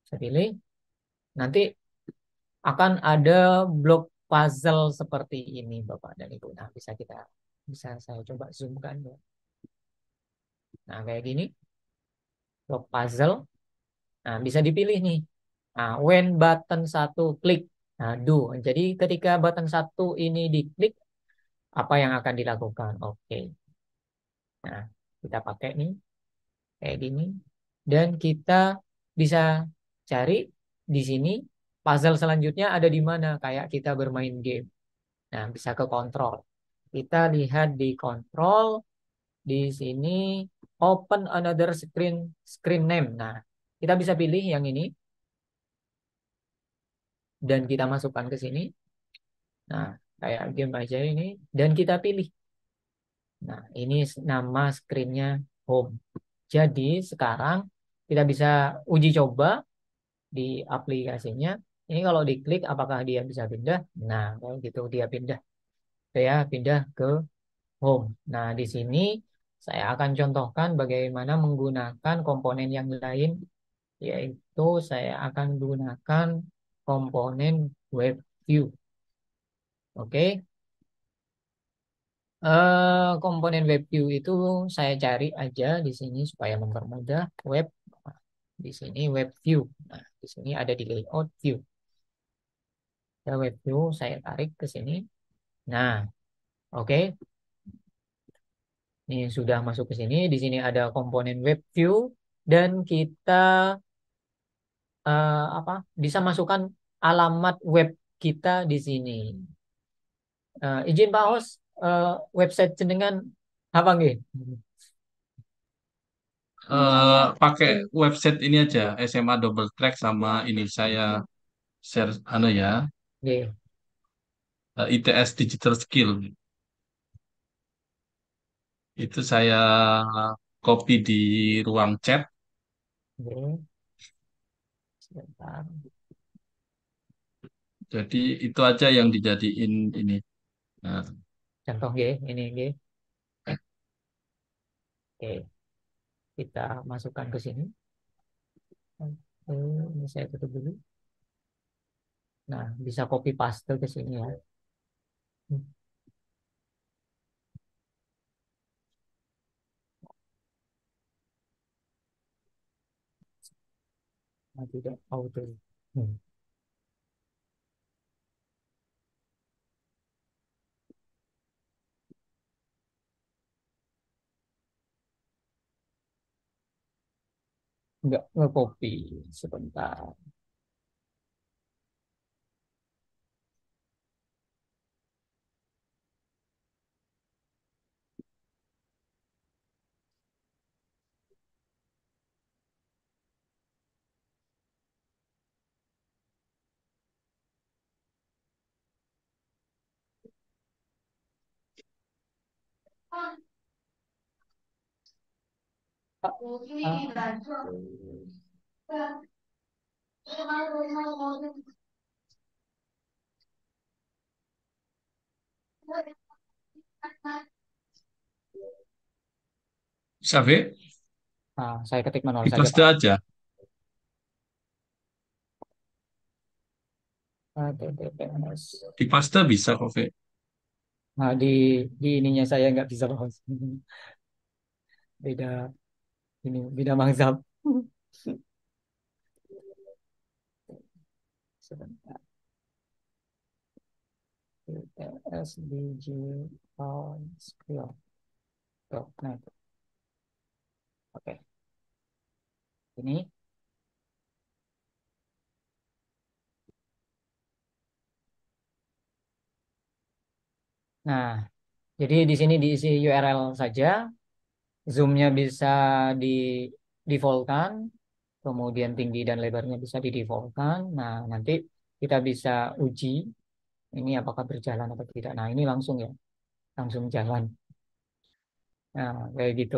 [SPEAKER 4] Saya pilih. Nanti akan ada blok puzzle seperti ini Bapak dan Ibu. Nah, bisa kita bisa saya coba zoomkan ya. Nah, kayak gini. Blok puzzle. Nah, bisa dipilih nih. Nah, when button satu klik. Nah, do. Jadi ketika button satu ini diklik, apa yang akan dilakukan? Oke. Okay. Nah, kita pakai nih kayak gini dan kita bisa cari di sini puzzle selanjutnya ada di mana kayak kita bermain game nah bisa ke kontrol kita lihat di kontrol di sini open another screen screen name nah kita bisa pilih yang ini dan kita masukkan ke sini nah kayak game aja ini dan kita pilih Nah, ini nama screennya home. Jadi sekarang kita bisa uji coba di aplikasinya. Ini kalau diklik apakah dia bisa pindah? Nah, kalau gitu dia pindah. Saya pindah ke home. Nah, di sini saya akan contohkan bagaimana menggunakan komponen yang lain, yaitu saya akan gunakan komponen web view. Oke, Eh, komponen web view itu saya cari aja di sini supaya mempermudah web di sini web view. Nah, di sini ada di layout view. Ya, web view saya tarik ke sini. Nah, oke. Okay. Ini sudah masuk ke sini. Di sini ada komponen web view dan kita uh, apa? Bisa masukkan alamat web kita di sini. Uh, izin Pak host uh, website jenengan apa nggih?
[SPEAKER 1] Eh, uh, pakai website ini aja SMA double track sama ini saya share anu ya uh, eh, ITS digital skill itu saya copy di ruang chat hmm. jadi itu aja yang dijadiin ini
[SPEAKER 4] nah contoh G ini G oke kita masukkan ke sini oke ini saya tutup dulu nah bisa copy paste ke sini ya Nah, tidak auto. Hmm.
[SPEAKER 2] nggak ngekopi sebentar. Ah. Safi?
[SPEAKER 4] Nah, saya ketik manual Kita saja. aja.
[SPEAKER 1] Di paste bisa kok,
[SPEAKER 4] Nah, di, di ininya saya nggak bisa, Beda ini beda mazhab
[SPEAKER 2] sebentar UTS BG on skill .net nah
[SPEAKER 4] oke ini Nah, jadi di sini diisi URL saja, zoomnya bisa di defaultkan, kemudian tinggi dan lebarnya bisa di defaultkan. Nah, nanti kita bisa uji ini apakah berjalan atau tidak. Nah, ini langsung ya, langsung jalan. Nah, kayak gitu.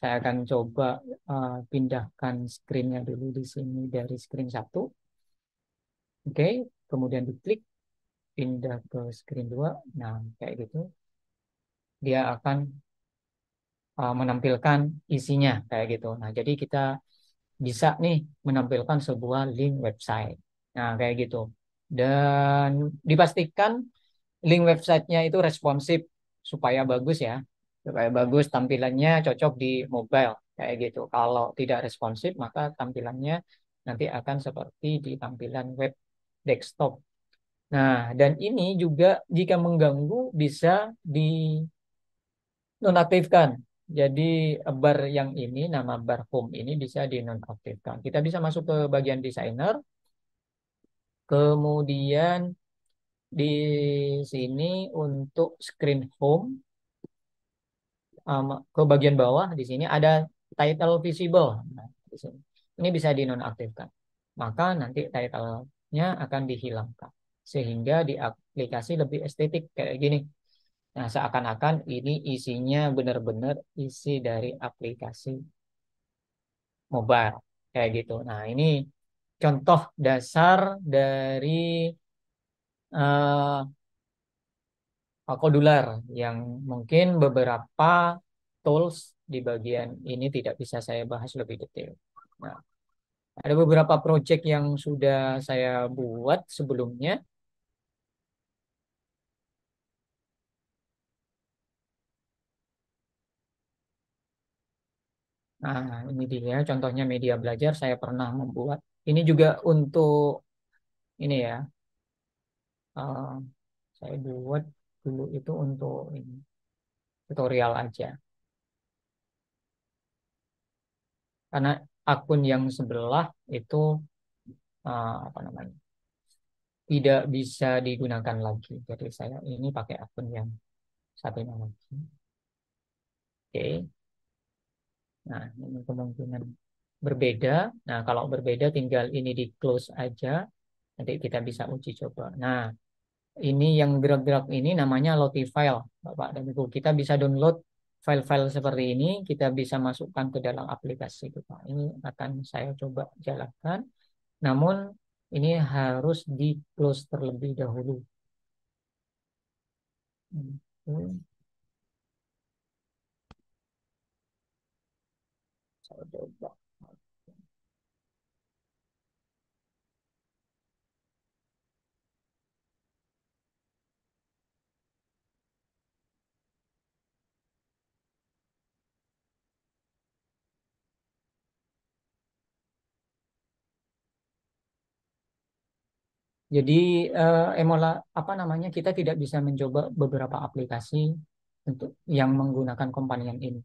[SPEAKER 4] Saya akan coba uh, pindahkan screennya dulu di sini dari screen satu. Oke, okay. kemudian diklik pindah ke screen dua. Nah, kayak gitu. Dia akan Uh, menampilkan isinya kayak gitu. Nah, jadi kita bisa nih menampilkan sebuah link website. Nah, kayak gitu. Dan dipastikan link websitenya itu responsif supaya bagus ya. Supaya bagus tampilannya cocok di mobile kayak gitu. Kalau tidak responsif maka tampilannya nanti akan seperti di tampilan web desktop. Nah, dan ini juga jika mengganggu bisa di nonaktifkan jadi eh, bar yang ini, nama bar home ini bisa dinonaktifkan. Kita bisa masuk ke bagian designer. Kemudian di sini untuk screen home, ke bagian bawah di sini ada title visible. Nah, Ini bisa dinonaktifkan. Maka nanti title-nya akan dihilangkan. Sehingga di aplikasi lebih estetik kayak gini. Nah, seakan-akan ini isinya benar-benar isi dari aplikasi mobile kayak gitu. Nah, ini contoh dasar dari uh, eh, kodular yang mungkin beberapa tools di bagian ini tidak bisa saya bahas lebih detail. Nah, ada beberapa project yang sudah saya buat sebelumnya Nah, ini dia contohnya media belajar saya pernah membuat. Ini juga untuk ini ya. Uh, saya buat dulu itu untuk ini tutorial aja. Karena akun yang sebelah itu uh, apa namanya? tidak bisa digunakan lagi. Jadi saya ini pakai akun yang satu lagi. Oke. Okay. Nah, ini kemungkinan berbeda. Nah, kalau berbeda tinggal ini di close aja. Nanti kita bisa uji coba. Nah, ini yang gerak-gerak ini namanya loti file, Bapak dan Ibu. Kita bisa download file-file seperti ini, kita bisa masukkan ke dalam aplikasi kita. Ini akan saya coba jalankan. Namun ini harus di close terlebih dahulu. Jadi eh, Emola apa namanya kita tidak bisa mencoba beberapa aplikasi untuk yang menggunakan companion ini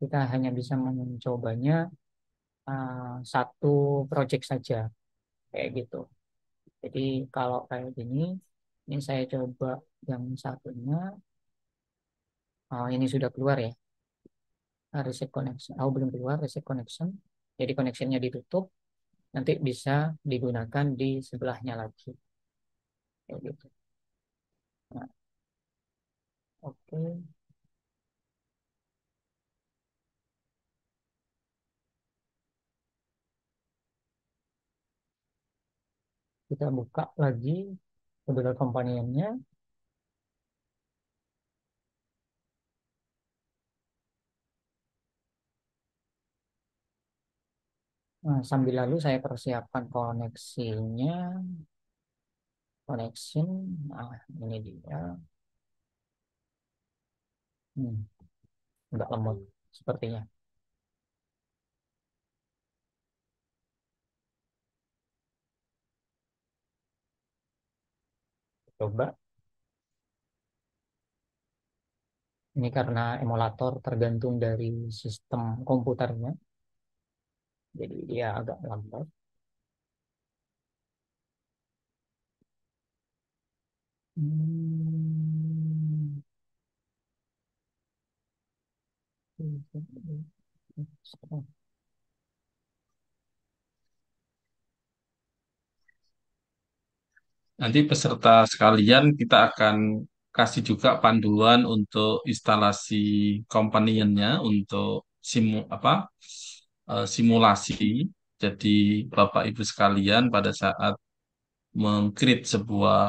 [SPEAKER 4] kita hanya bisa mencobanya uh, satu project saja kayak gitu jadi kalau kayak gini ini saya coba yang satunya oh ini sudah keluar ya reset connection oh belum keluar reset connection jadi connectionnya ditutup nanti bisa digunakan di sebelahnya lagi kayak gitu nah, oke okay. kita buka lagi modular companionnya nah, sambil lalu saya persiapkan koneksinya connection nah ini dia
[SPEAKER 2] hmm, lemot sepertinya coba.
[SPEAKER 4] Ini karena emulator tergantung dari sistem komputernya. Jadi dia agak lambat.
[SPEAKER 2] Hmm.
[SPEAKER 1] Nanti peserta sekalian kita akan kasih juga panduan untuk instalasi komponennya untuk simu apa eh, simulasi. Jadi Bapak Ibu sekalian pada saat mengkrit sebuah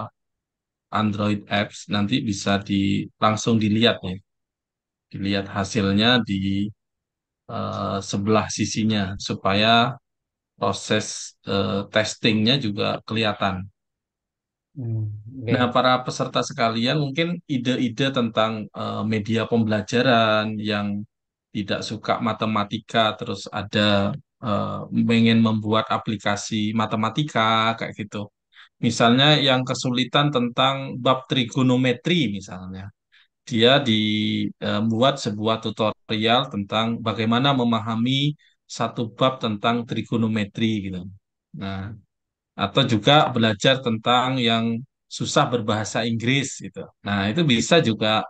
[SPEAKER 1] Android apps nanti bisa di langsung dilihat nih. Ya. Dilihat hasilnya di uh, sebelah sisinya supaya proses uh, testingnya juga kelihatan.
[SPEAKER 4] Hmm, okay. Nah,
[SPEAKER 1] para peserta sekalian mungkin ide-ide tentang uh, media pembelajaran yang tidak suka matematika terus ada uh, ingin membuat aplikasi matematika kayak gitu. Misalnya yang kesulitan tentang bab trigonometri misalnya. Dia dibuat eh, sebuah tutorial tentang bagaimana memahami satu bab tentang trigonometri gitu. Nah, atau juga belajar tentang yang susah berbahasa Inggris gitu. Nah, itu bisa juga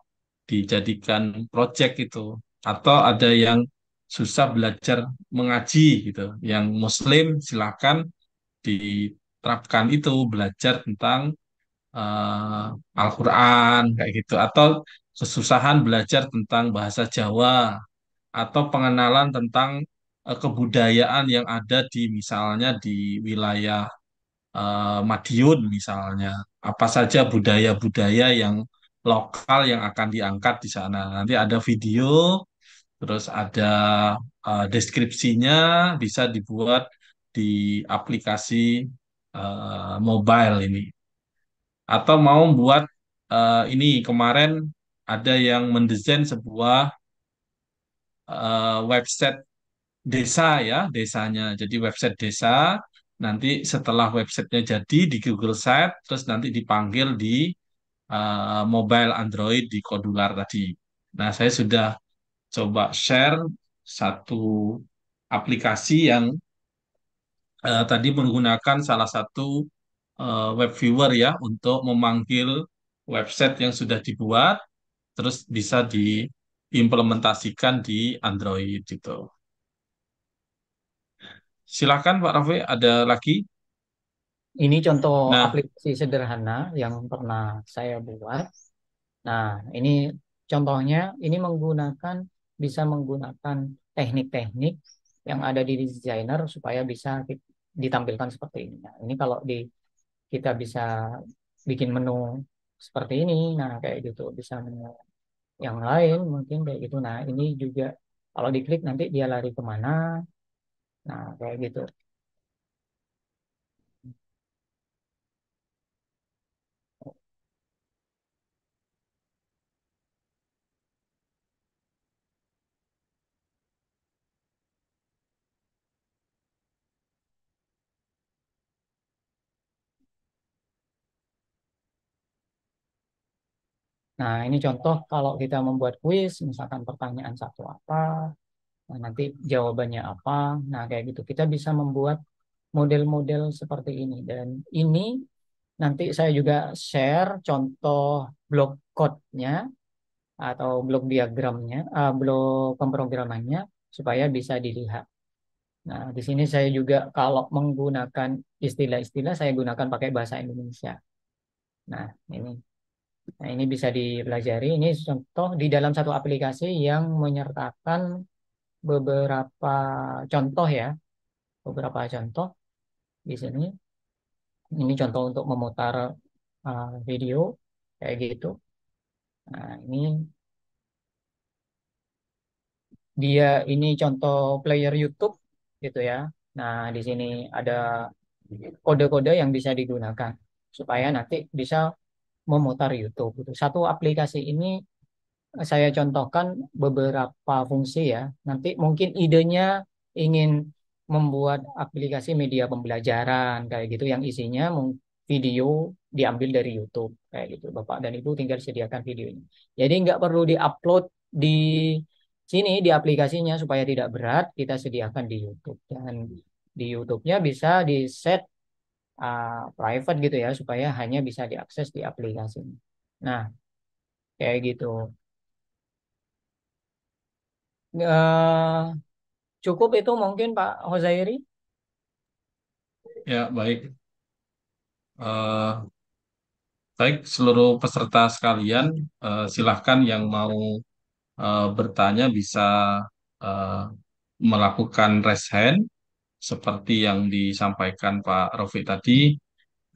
[SPEAKER 1] dijadikan proyek itu atau ada yang susah belajar mengaji gitu. Yang muslim silakan diterapkan itu belajar tentang uh, Al-Qur'an kayak gitu atau kesusahan belajar tentang bahasa Jawa atau pengenalan tentang uh, kebudayaan yang ada di misalnya di wilayah eh, Madiun misalnya, apa saja budaya-budaya yang lokal yang akan diangkat di sana. Nanti ada video, terus ada eh, deskripsinya bisa dibuat di aplikasi eh, mobile ini. Atau mau buat eh, ini kemarin ada yang mendesain sebuah uh, website desa ya desanya jadi website desa nanti setelah websitenya jadi di Google Site, terus nanti dipanggil di uh, mobile Android di Kodular tadi. Nah, saya sudah coba share satu aplikasi yang uh, tadi menggunakan salah satu uh, web viewer ya untuk memanggil website yang sudah dibuat, terus bisa diimplementasikan di Android gitu silakan Pak Rafi, ada lagi?
[SPEAKER 4] Ini contoh nah. aplikasi sederhana yang pernah saya buat. Nah, ini contohnya ini menggunakan bisa menggunakan teknik-teknik yang ada di designer supaya bisa ditampilkan seperti ini. Nah, ini kalau di kita bisa bikin menu seperti ini, nah kayak gitu bisa menu yang lain mungkin kayak gitu. Nah, ini juga kalau diklik nanti dia lari kemana, Nah, kayak gitu. Nah, ini contoh kalau kita membuat kuis, misalkan pertanyaan satu apa, Nah, nanti jawabannya apa? Nah, kayak gitu. Kita bisa membuat model-model seperti ini. Dan ini nanti saya juga share contoh blok code-nya atau blok diagramnya, uh, eh, blok pemrogramannya supaya bisa dilihat. Nah, di sini saya juga kalau menggunakan istilah-istilah saya gunakan pakai bahasa Indonesia. Nah, ini. Nah, ini bisa dipelajari. Ini contoh di dalam satu aplikasi yang menyertakan beberapa contoh ya, beberapa contoh di sini. Ini contoh untuk memutar eh, video kayak gitu. Nah, ini dia ini contoh player YouTube gitu ya. Nah, di sini ada kode-kode yang bisa digunakan supaya nanti bisa memutar YouTube. Gitu. Satu aplikasi ini saya contohkan beberapa fungsi ya. Nanti mungkin idenya ingin membuat aplikasi media pembelajaran kayak gitu yang isinya video diambil dari YouTube kayak gitu. Bapak dan Ibu tinggal sediakan videonya. Jadi nggak perlu diupload di sini di aplikasinya supaya tidak berat kita sediakan di YouTube dan di YouTube-nya bisa di set uh, ah, private gitu ya supaya hanya bisa diakses di aplikasi. Nah, kayak gitu. Eh, cukup itu mungkin Pak Hozairi. Ya, baik.
[SPEAKER 1] Uh, baik, seluruh peserta sekalian, uh, silahkan yang mau uh, bertanya bisa uh, melakukan raise hand seperti yang disampaikan Pak Rofi tadi.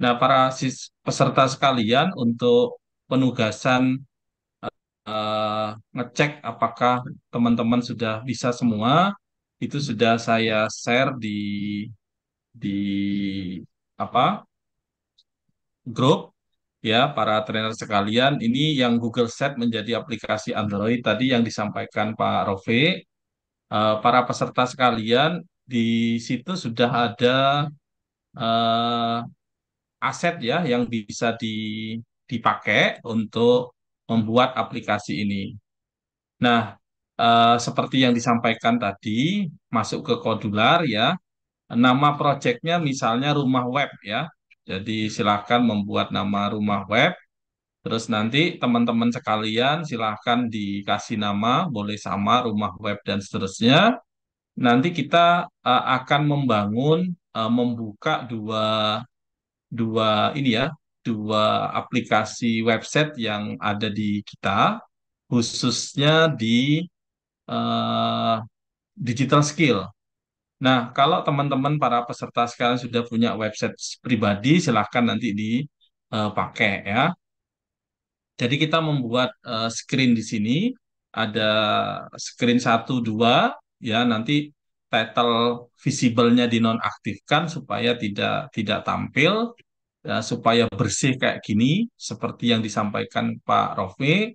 [SPEAKER 1] Nah, para peserta sekalian untuk penugasan uh, ngecek apakah teman-teman sudah bisa semua itu sudah saya share di di apa grup ya para trainer sekalian ini yang Google Set menjadi aplikasi Android tadi yang disampaikan Pak Rofi uh, eh, para peserta sekalian di situ sudah ada uh, aset ya yang bisa di, dipakai untuk membuat aplikasi ini. Nah, eh, seperti yang disampaikan tadi, masuk ke Kodular ya, nama proyeknya misalnya rumah web ya. Jadi silahkan membuat nama rumah web. Terus nanti teman-teman sekalian silahkan dikasih nama, boleh sama rumah web dan seterusnya. Nanti kita uh, akan membangun, uh, membuka dua dua ini ya dua aplikasi website yang ada di kita, khususnya di uh, digital skill. Nah, kalau teman-teman para peserta sekarang sudah punya website pribadi, silahkan nanti dipakai eh, ya. Jadi kita membuat uh, screen di sini, ada screen 1, 2, ya nanti title visible-nya dinonaktifkan supaya tidak tidak tampil ya, supaya bersih kayak gini seperti yang disampaikan Pak Rofi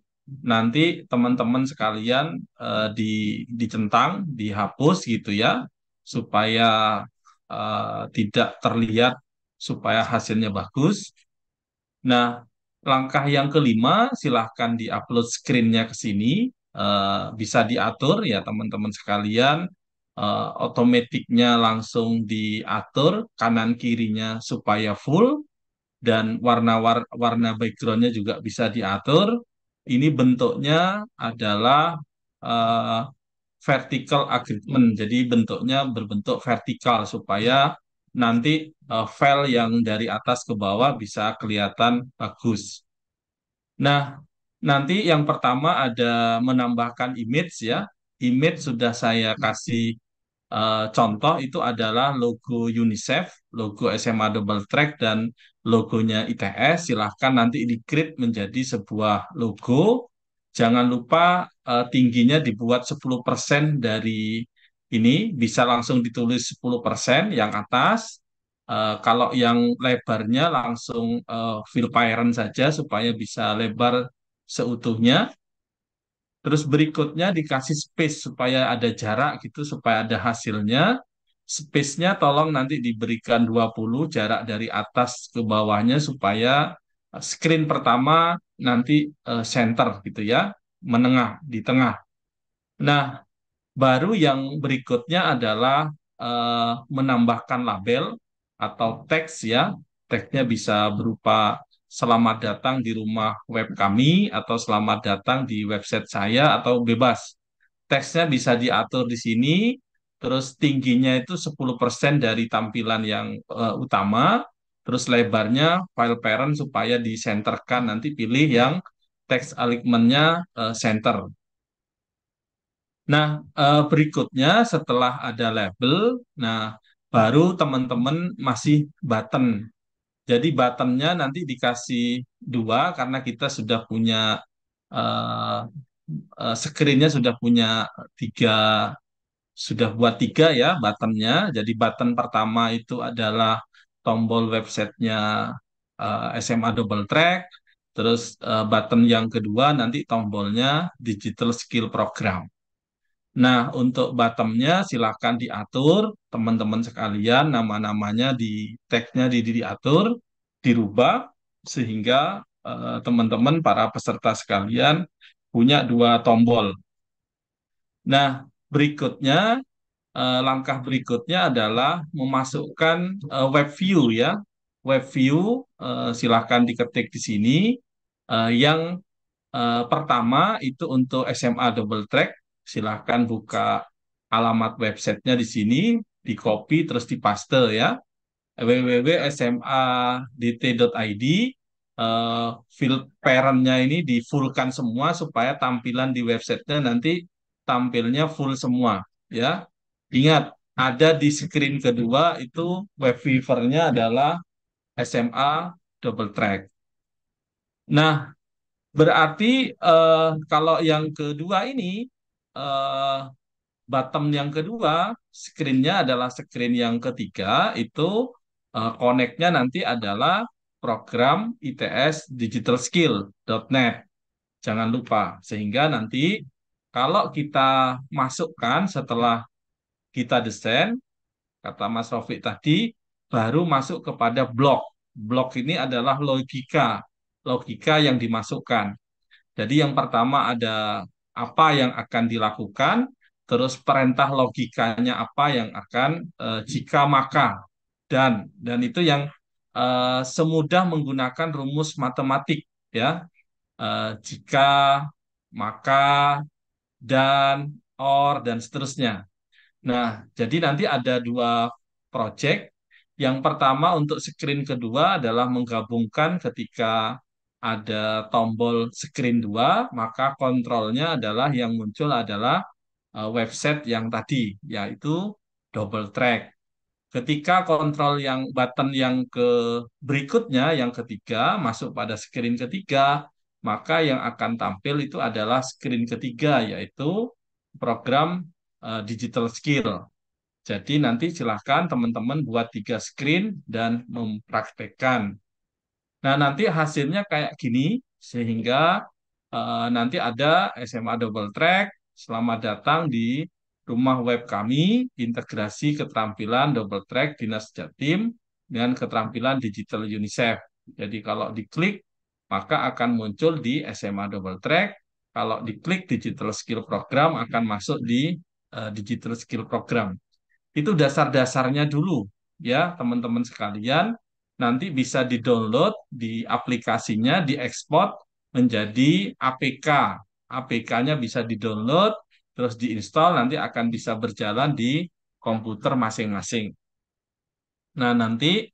[SPEAKER 1] nanti teman-teman sekalian uh, di dicentang dihapus gitu ya supaya uh, tidak terlihat supaya hasilnya bagus. Nah langkah yang kelima silahkan diupload screennya ke sini uh, bisa diatur ya teman-teman sekalian uh, otomatiknya langsung diatur kanan kirinya supaya full dan warna war, warna backgroundnya juga bisa diatur. Ini bentuknya adalah uh, vertical agreement, jadi bentuknya berbentuk vertikal supaya nanti uh, file yang dari atas ke bawah bisa kelihatan bagus. Nah, nanti yang pertama ada menambahkan image ya. Image sudah saya kasih Eh, contoh itu adalah logo UNICEF, logo SMA Double Track, dan logonya ITS. Silahkan nanti di-create menjadi sebuah logo. Jangan lupa uh, tingginya dibuat 10% dari ini, bisa langsung ditulis 10% yang atas. Uh, kalau yang lebarnya langsung uh, fill pattern saja supaya bisa lebar seutuhnya. Terus berikutnya dikasih space supaya ada jarak gitu, supaya ada hasilnya. Space-nya tolong nanti diberikan 20 jarak dari atas ke bawahnya supaya screen pertama nanti eh, center gitu ya, menengah, di tengah. Nah, baru yang berikutnya adalah eh, menambahkan label atau teks ya. Teksnya bisa berupa selamat datang di rumah web kami atau selamat datang di website saya atau bebas. Teksnya bisa diatur di sini, terus tingginya itu 10% dari tampilan yang uh, utama, terus lebarnya file parent supaya disenterkan nanti pilih yang teks alignmentnya uh, center. Nah, uh, berikutnya setelah ada label, nah baru teman-teman masih button jadi buttonnya nanti dikasih dua karena kita sudah punya uh, uh, screennya sudah punya tiga sudah buat tiga ya buttonnya. Jadi button pertama itu adalah tombol websitenya uh, eh, SMA Double Track. Terus uh, button yang kedua nanti tombolnya Digital Skill Program. Nah, untuk bottomnya silahkan diatur teman-teman sekalian nama-namanya di tagnya di, di diatur, dirubah sehingga eh, teman-teman eh, para peserta sekalian punya dua tombol. Nah, berikutnya eh, langkah berikutnya adalah memasukkan eh, web view ya. Web view eh, silahkan diketik di sini eh, yang eh, pertama itu untuk SMA double track silahkan buka alamat websitenya di sini, di copy terus di paste ya www.smadt.id uh, field parentnya ini di fullkan semua supaya tampilan di websitenya nanti tampilnya full semua ya ingat ada di screen kedua itu webweavernya adalah SMA double track nah berarti uh, kalau yang kedua ini uh, eh, bottom yang kedua, screennya adalah screen yang ketiga, itu uh, connect-nya nanti adalah program ITS Digital Skill.net. Jangan lupa, sehingga nanti kalau kita masukkan setelah kita desain, kata Mas Rofiq tadi, baru masuk kepada blok. Blok ini adalah logika, logika yang dimasukkan. Jadi yang pertama ada apa yang akan dilakukan, terus perintah logikanya apa yang akan uh, jika maka dan dan itu yang uh, semudah menggunakan rumus matematik ya uh, jika maka dan or dan seterusnya. Nah, jadi nanti ada dua project. Yang pertama untuk screen kedua adalah menggabungkan ketika ada tombol screen 2, maka kontrolnya adalah yang muncul adalah e, website yang tadi, yaitu double track. Ketika kontrol yang button yang ke berikutnya, yang ketiga, masuk pada screen ketiga, maka yang akan tampil itu adalah screen ketiga, yaitu program uh, digital skill. Jadi nanti silahkan teman-teman buat tiga screen dan mempraktekkan Nah, nanti hasilnya kayak gini, sehingga uh, nanti ada SMA Double Track, selamat datang di rumah web kami, integrasi keterampilan Double Track Dinas Jatim dengan keterampilan digital UNICEF. Jadi kalau diklik, maka akan muncul di SMA Double Track. Kalau diklik digital skill program, akan masuk di uh, digital skill program. Itu dasar-dasarnya dulu, ya teman-teman sekalian nanti bisa di-download di aplikasinya, diekspor menjadi APK. APK-nya bisa di-download, terus diinstal, nanti akan bisa berjalan di komputer masing-masing. Nah, nanti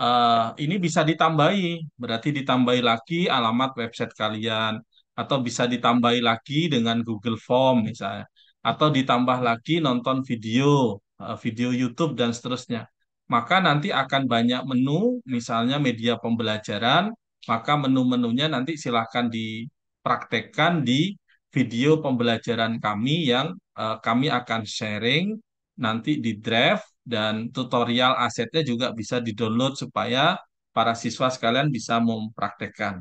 [SPEAKER 1] uh, ini bisa ditambahi, berarti ditambahi lagi alamat website kalian, atau bisa ditambahi lagi dengan Google Form misalnya, atau ditambah lagi nonton video, uh, video YouTube, dan seterusnya maka nanti akan banyak menu, misalnya media pembelajaran, maka menu-menunya nanti silahkan dipraktekkan di video pembelajaran kami yang uh, kami akan sharing nanti di draft dan tutorial asetnya juga bisa di-download supaya para siswa sekalian bisa mempraktekkan.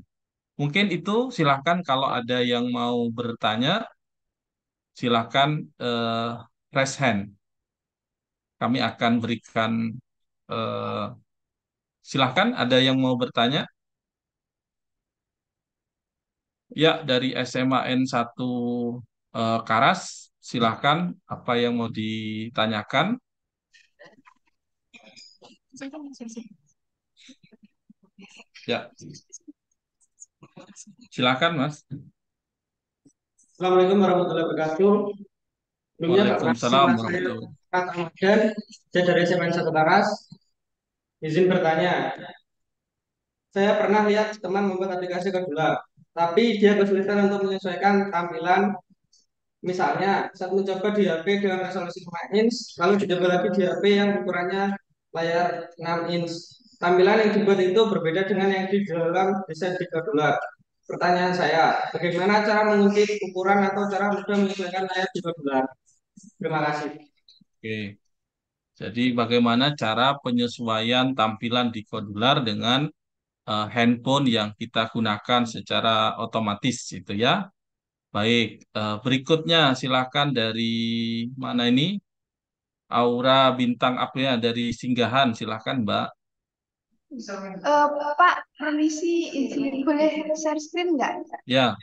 [SPEAKER 1] Mungkin itu silahkan kalau ada yang mau bertanya, silahkan uh, raise hand. Kami akan berikan Eh, silahkan ada yang mau bertanya ya dari SMAN 1 uh, eh, Karas silahkan apa yang mau ditanyakan ya silahkan mas
[SPEAKER 2] Assalamualaikum warahmatullahi wabarakatuh ya, Waalaikumsalam warahmatullahi wabarakatuh
[SPEAKER 4] saya dari n Satu Karas Izin bertanya. Saya pernah lihat teman membuat aplikasi kedua, tapi dia kesulitan untuk menyesuaikan tampilan Misalnya, saat mencoba di HP dengan resolusi 5 inch, lalu dicoba lagi di HP yang ukurannya layar 6 inch. Tampilan yang dibuat itu berbeda dengan yang di dalam desain 3 dolar. Pertanyaan saya, bagaimana cara mengutip ukuran atau cara mudah menyesuaikan layar 3 dolar? Terima kasih.
[SPEAKER 2] Oke.
[SPEAKER 1] Jadi bagaimana cara penyesuaian tampilan di kodular dengan uh, handphone yang kita gunakan secara otomatis itu ya. Baik, uh, berikutnya silakan dari mana ini? Aura bintang apa ya dari singgahan silakan Mbak.
[SPEAKER 2] Uh, Pak, permisi izin boleh share screen nggak?
[SPEAKER 1] Ya.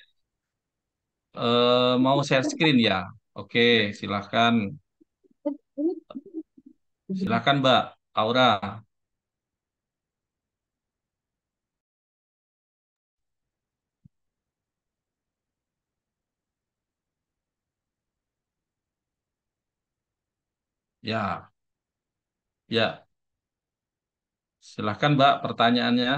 [SPEAKER 1] Uh, mau share screen ya? Oke, silahkan.
[SPEAKER 2] Mhm. Silakan Mbak Aura.
[SPEAKER 1] Ya, ya. Silakan Mbak pertanyaannya.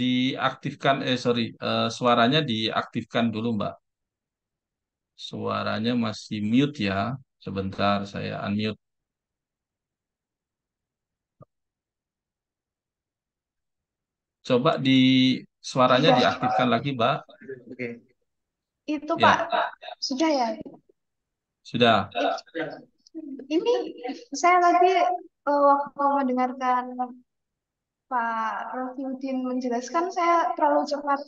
[SPEAKER 1] Diaktifkan, eh sorry, eh, suaranya diaktifkan dulu Mbak. Suaranya masih mute ya. Sebentar saya unmute. Coba di suaranya Sudah. Iya. diaktifkan lagi, Mbak. Oke.
[SPEAKER 2] Itu, ya. Pak. Sudah ya? Sudah. Ini saya lagi uh, waktu mendengarkan Pak Rofiuddin menjelaskan, saya terlalu cepat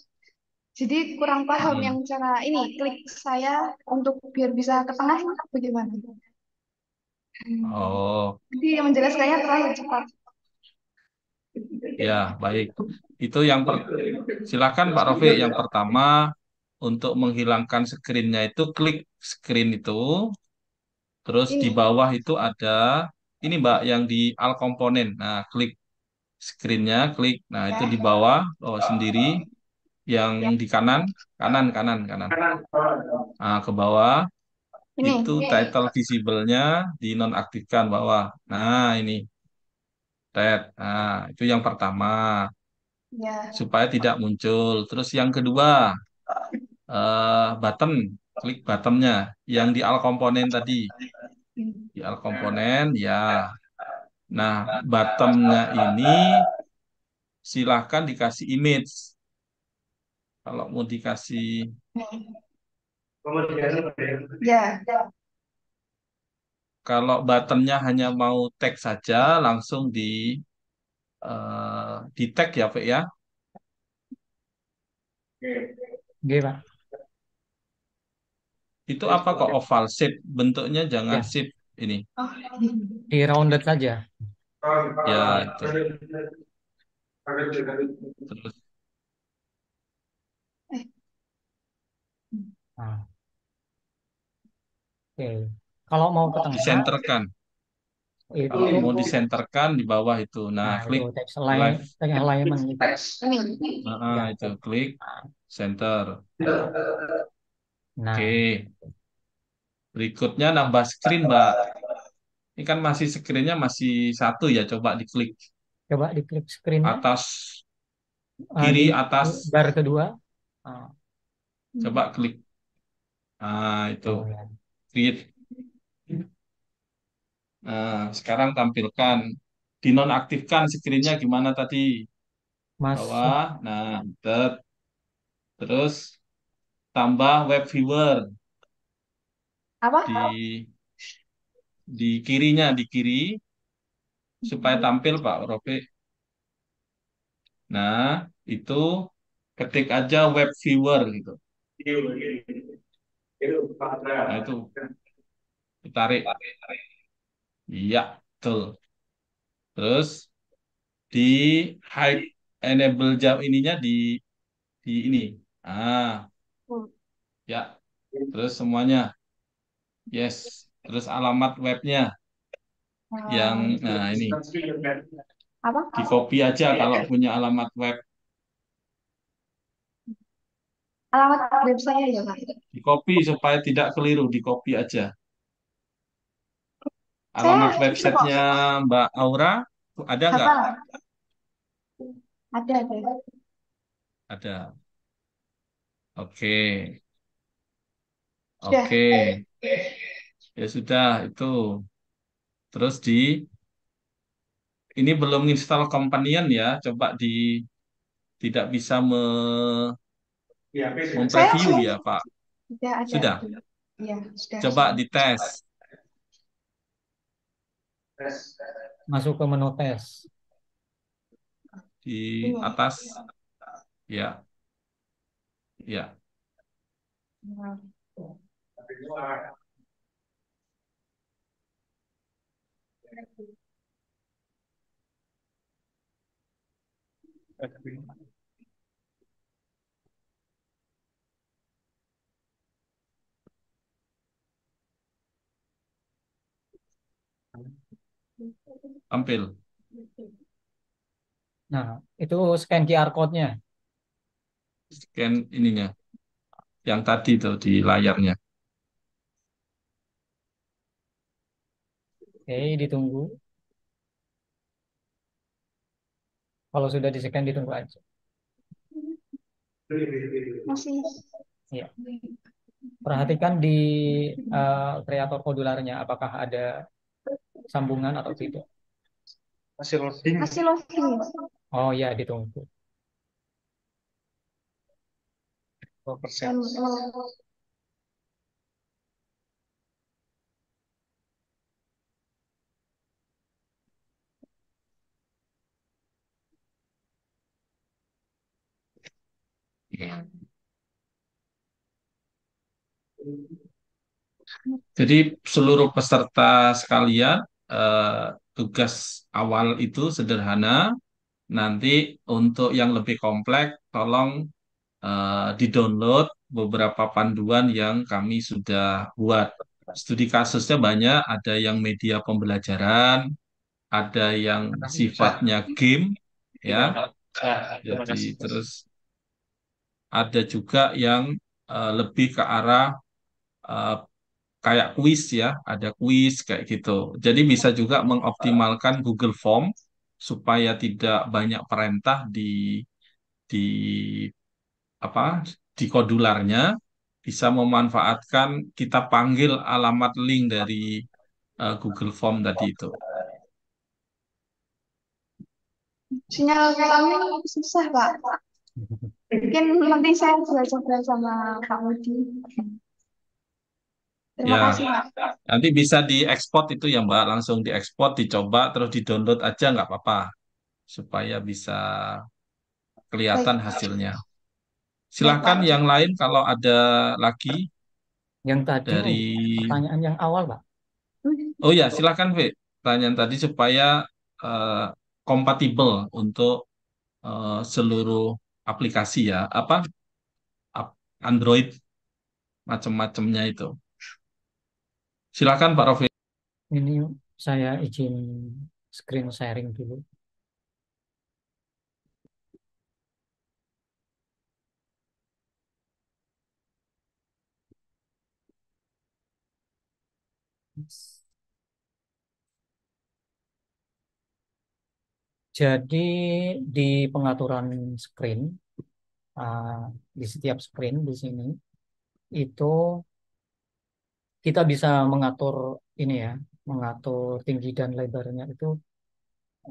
[SPEAKER 2] jadi kurang paham hmm. yang cara ini klik saya untuk biar bisa ke tengah bagaimana? Hmm. Oh. Jadi yang menjelaskannya terlalu cepat. Ya,
[SPEAKER 1] baik. Itu yang per... silakan Pak Rofi yang pertama untuk menghilangkan screennya itu klik screen itu. Terus ini. di bawah itu ada ini Mbak yang di al komponen. Nah, klik screennya, klik. Nah, itu di bawah oh, sendiri yang ya. di kanan, kanan, kanan, kanan. Nah, ke bawah.
[SPEAKER 2] Ini, itu ini. title
[SPEAKER 1] visible-nya dinonaktifkan bawah. Nah, ini. Red. Nah, itu yang pertama. Ya. Supaya tidak muncul. Terus yang kedua, uh, button. Klik button-nya. Yang di all component tadi. Di all component, ya. Nah, button-nya ini silahkan dikasih image kalau mau dikasih ya kalau buttonnya hanya mau tag saja langsung di uh, di tag ya Pak ya Oke, Pak. Itu apa kok oval shape? Bentuknya jangan ya. shape ini.
[SPEAKER 4] Di rounded saja.
[SPEAKER 2] Ya, itu. Terus
[SPEAKER 4] Nah, oke. Kalau mau ke Mau tengah, disenterkan.
[SPEAKER 1] itu iya, Kalau iya. mau disenterkan di bawah itu. Nah, nah klik text align, live. alignment Nah, Ya, itu klik center. Nah, Oke. Berikutnya nambah screen, Mbak. Ini kan masih screennya masih satu ya. Coba diklik
[SPEAKER 4] coba diklik
[SPEAKER 1] screen. atas
[SPEAKER 4] ah, kiri atas. bar kedua.
[SPEAKER 1] Ah. Coba klik Nah, itu iya, iya. create. Nah, sekarang tampilkan dinonaktifkan screen-nya gimana tadi? Mas. Bawah. Nah, ter terus tambah web viewer. Apa? Di di kirinya, di kiri supaya tampil Pak Rope. Nah, itu ketik aja web viewer gitu. Iya. Nah, itu ditarik. Iya, betul. Terus di high enable jam ininya di di ini. Ah. Hmm. Ya. Terus semuanya. Yes. Terus alamat webnya
[SPEAKER 2] ah. yang nah ini. Apa? Di copy aja kalau
[SPEAKER 1] punya alamat web
[SPEAKER 2] alamat web saya ya Pak.
[SPEAKER 1] Di copy supaya tidak keliru, di copy aja.
[SPEAKER 2] Alamat saya websitenya
[SPEAKER 1] Mbak Aura ada nggak? Ada, ada. Ada. Oke. okay. Oke. Ya sudah itu. Terus di ini belum install companion ya, coba di tidak bisa me
[SPEAKER 2] Ya, mempreview ya Pak. Sudah. Ada. sudah. Ya, sudah. Coba
[SPEAKER 1] dites.
[SPEAKER 4] Masuk ke menu tes.
[SPEAKER 1] Di ya. atas.
[SPEAKER 2] Ya. Ya. Terima kasih. tampil.
[SPEAKER 4] Nah, itu scan QR code-nya.
[SPEAKER 1] Scan ininya. Yang tadi
[SPEAKER 2] itu di layarnya.
[SPEAKER 4] Oke, ditunggu. Kalau sudah di-scan ditunggu aja. Masih. Ya. Perhatikan di uh, kreator kodularnya apakah ada sambungan atau tidak. Masih loading. Masih loading. Oh ya, ditunggu.
[SPEAKER 2] 2 persen. Uh,
[SPEAKER 1] Jadi seluruh peserta sekalian eh, tugas awal itu sederhana. Nanti untuk yang lebih kompleks, tolong uh, di-download beberapa panduan yang kami sudah buat. Studi kasusnya banyak, ada yang media pembelajaran, ada yang sifatnya game, iya, ya. Jadi terus ada juga yang uh, lebih ke arah uh, kayak kuis ya, ada kuis kayak gitu. Jadi bisa juga mengoptimalkan Google Form supaya tidak banyak perintah di di apa di kodularnya bisa memanfaatkan kita panggil alamat link dari uh, Google Form tadi itu.
[SPEAKER 2] Sinyal kami susah, Pak. Mungkin nanti saya belajar sama Kak Mudi. Terima ya. kasih, Mbak.
[SPEAKER 1] Nanti bisa diekspor itu ya, Mbak. Langsung diekspor, dicoba, terus didownload aja nggak apa-apa. Supaya bisa kelihatan hasilnya. Silahkan yang lain kalau ada
[SPEAKER 4] lagi. Yang tadi, dari... pertanyaan yang awal, Pak. Oh ya,
[SPEAKER 1] silahkan, V. Pertanyaan tadi supaya uh, eh, kompatibel untuk uh, seluruh aplikasi ya. Apa? Android macam-macamnya itu. Silakan Pak Rofi.
[SPEAKER 4] Ini saya izin screen sharing dulu. Jadi di pengaturan screen, ah, di setiap screen di sini, itu kita bisa mengatur ini ya mengatur tinggi dan lebarnya itu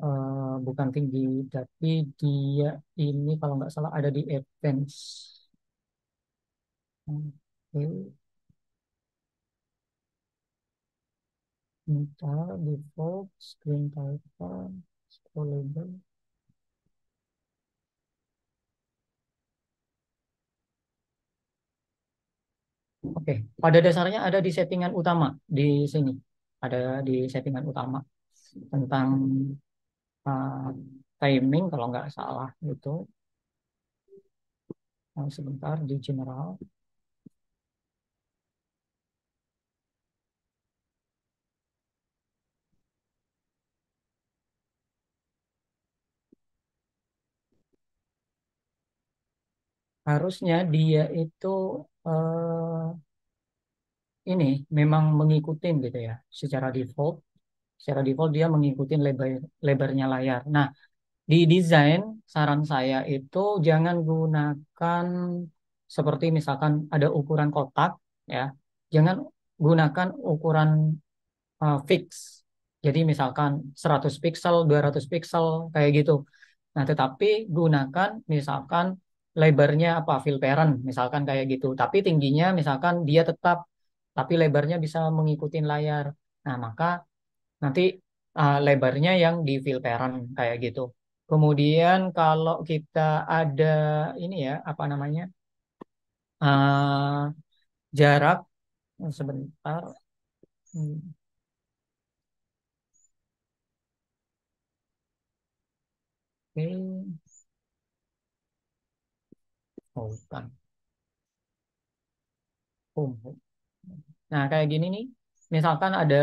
[SPEAKER 4] uh, bukan tinggi tapi dia ini kalau nggak salah ada di advance oke
[SPEAKER 2] okay. default screen title scroll label Oke,
[SPEAKER 4] pada dasarnya ada di settingan utama di sini. Ada di settingan utama tentang uh, timing kalau nggak salah itu. Nah, sebentar di general. harusnya dia itu
[SPEAKER 2] uh,
[SPEAKER 4] ini memang mengikuti gitu ya secara default secara default dia mengikuti lebar lebarnya layar nah di desain saran saya itu jangan gunakan seperti misalkan ada ukuran kotak ya jangan gunakan ukuran uh, fix jadi misalkan 100 pixel 200 pixel, kayak gitu nah tetapi gunakan misalkan lebarnya apa filteran misalkan kayak gitu tapi tingginya misalkan dia tetap tapi lebarnya bisa mengikuti layar nah maka nanti uh, lebarnya yang di filteran kayak gitu kemudian kalau kita ada ini ya apa namanya uh, jarak eh, sebentar hmm.
[SPEAKER 2] oke okay. Hutan.
[SPEAKER 4] Oh, Umum. Nah, kayak gini nih. Misalkan ada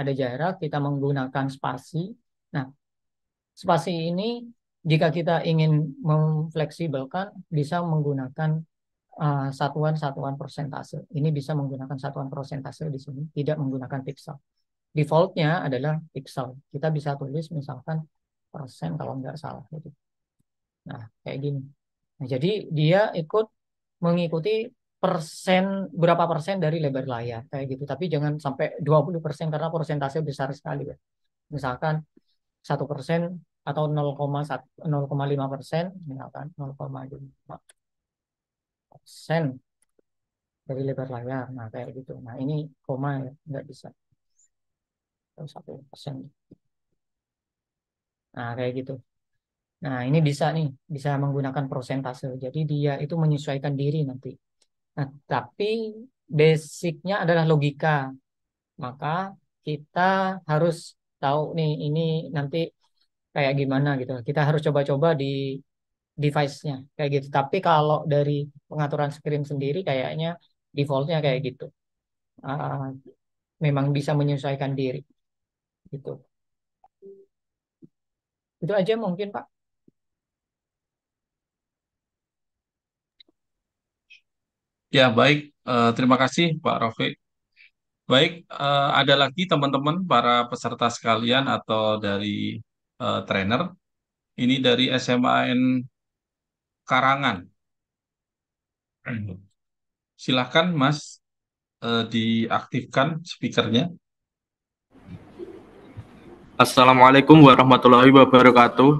[SPEAKER 4] ada jarak kita menggunakan spasi. Nah, spasi ini jika kita ingin memfleksibelkan bisa menggunakan eh, satuan-satuan uh, persentase. Ini bisa menggunakan satuan persentase di sini, tidak menggunakan pixel. Defaultnya adalah pixel. Kita bisa tulis misalkan persen kalau nggak salah. Gitu. Nah, kayak gini. Nah, jadi dia ikut mengikuti persen berapa persen dari lebar layar kayak gitu. Tapi jangan sampai 20 persen karena persentase besar sekali. Ya. Misalkan satu persen atau 0,5 persen misalkan 0,5 persen dari lebar layar. Nah kayak gitu. Nah ini koma ya nggak bisa satu persen. Nah kayak gitu. Nah, ini bisa nih, bisa menggunakan persentase. Jadi dia itu menyesuaikan diri nanti. Nah, tapi basicnya adalah logika. Maka kita harus tahu nih ini nanti kayak gimana gitu. Kita harus coba-coba di device-nya kayak gitu. Tapi kalau dari pengaturan screen sendiri kayaknya defaultnya kayak gitu. Uh, memang bisa menyesuaikan diri gitu. Itu aja mungkin Pak.
[SPEAKER 1] Ya, baik. Uh, terima kasih, Pak Rofi. Baik, uh, ada lagi teman-teman para peserta sekalian atau dari uh, trainer. Ini dari SMAN Karangan. Silahkan, Mas, diaktifkan speakernya. Assalamualaikum warahmatullahi wabarakatuh.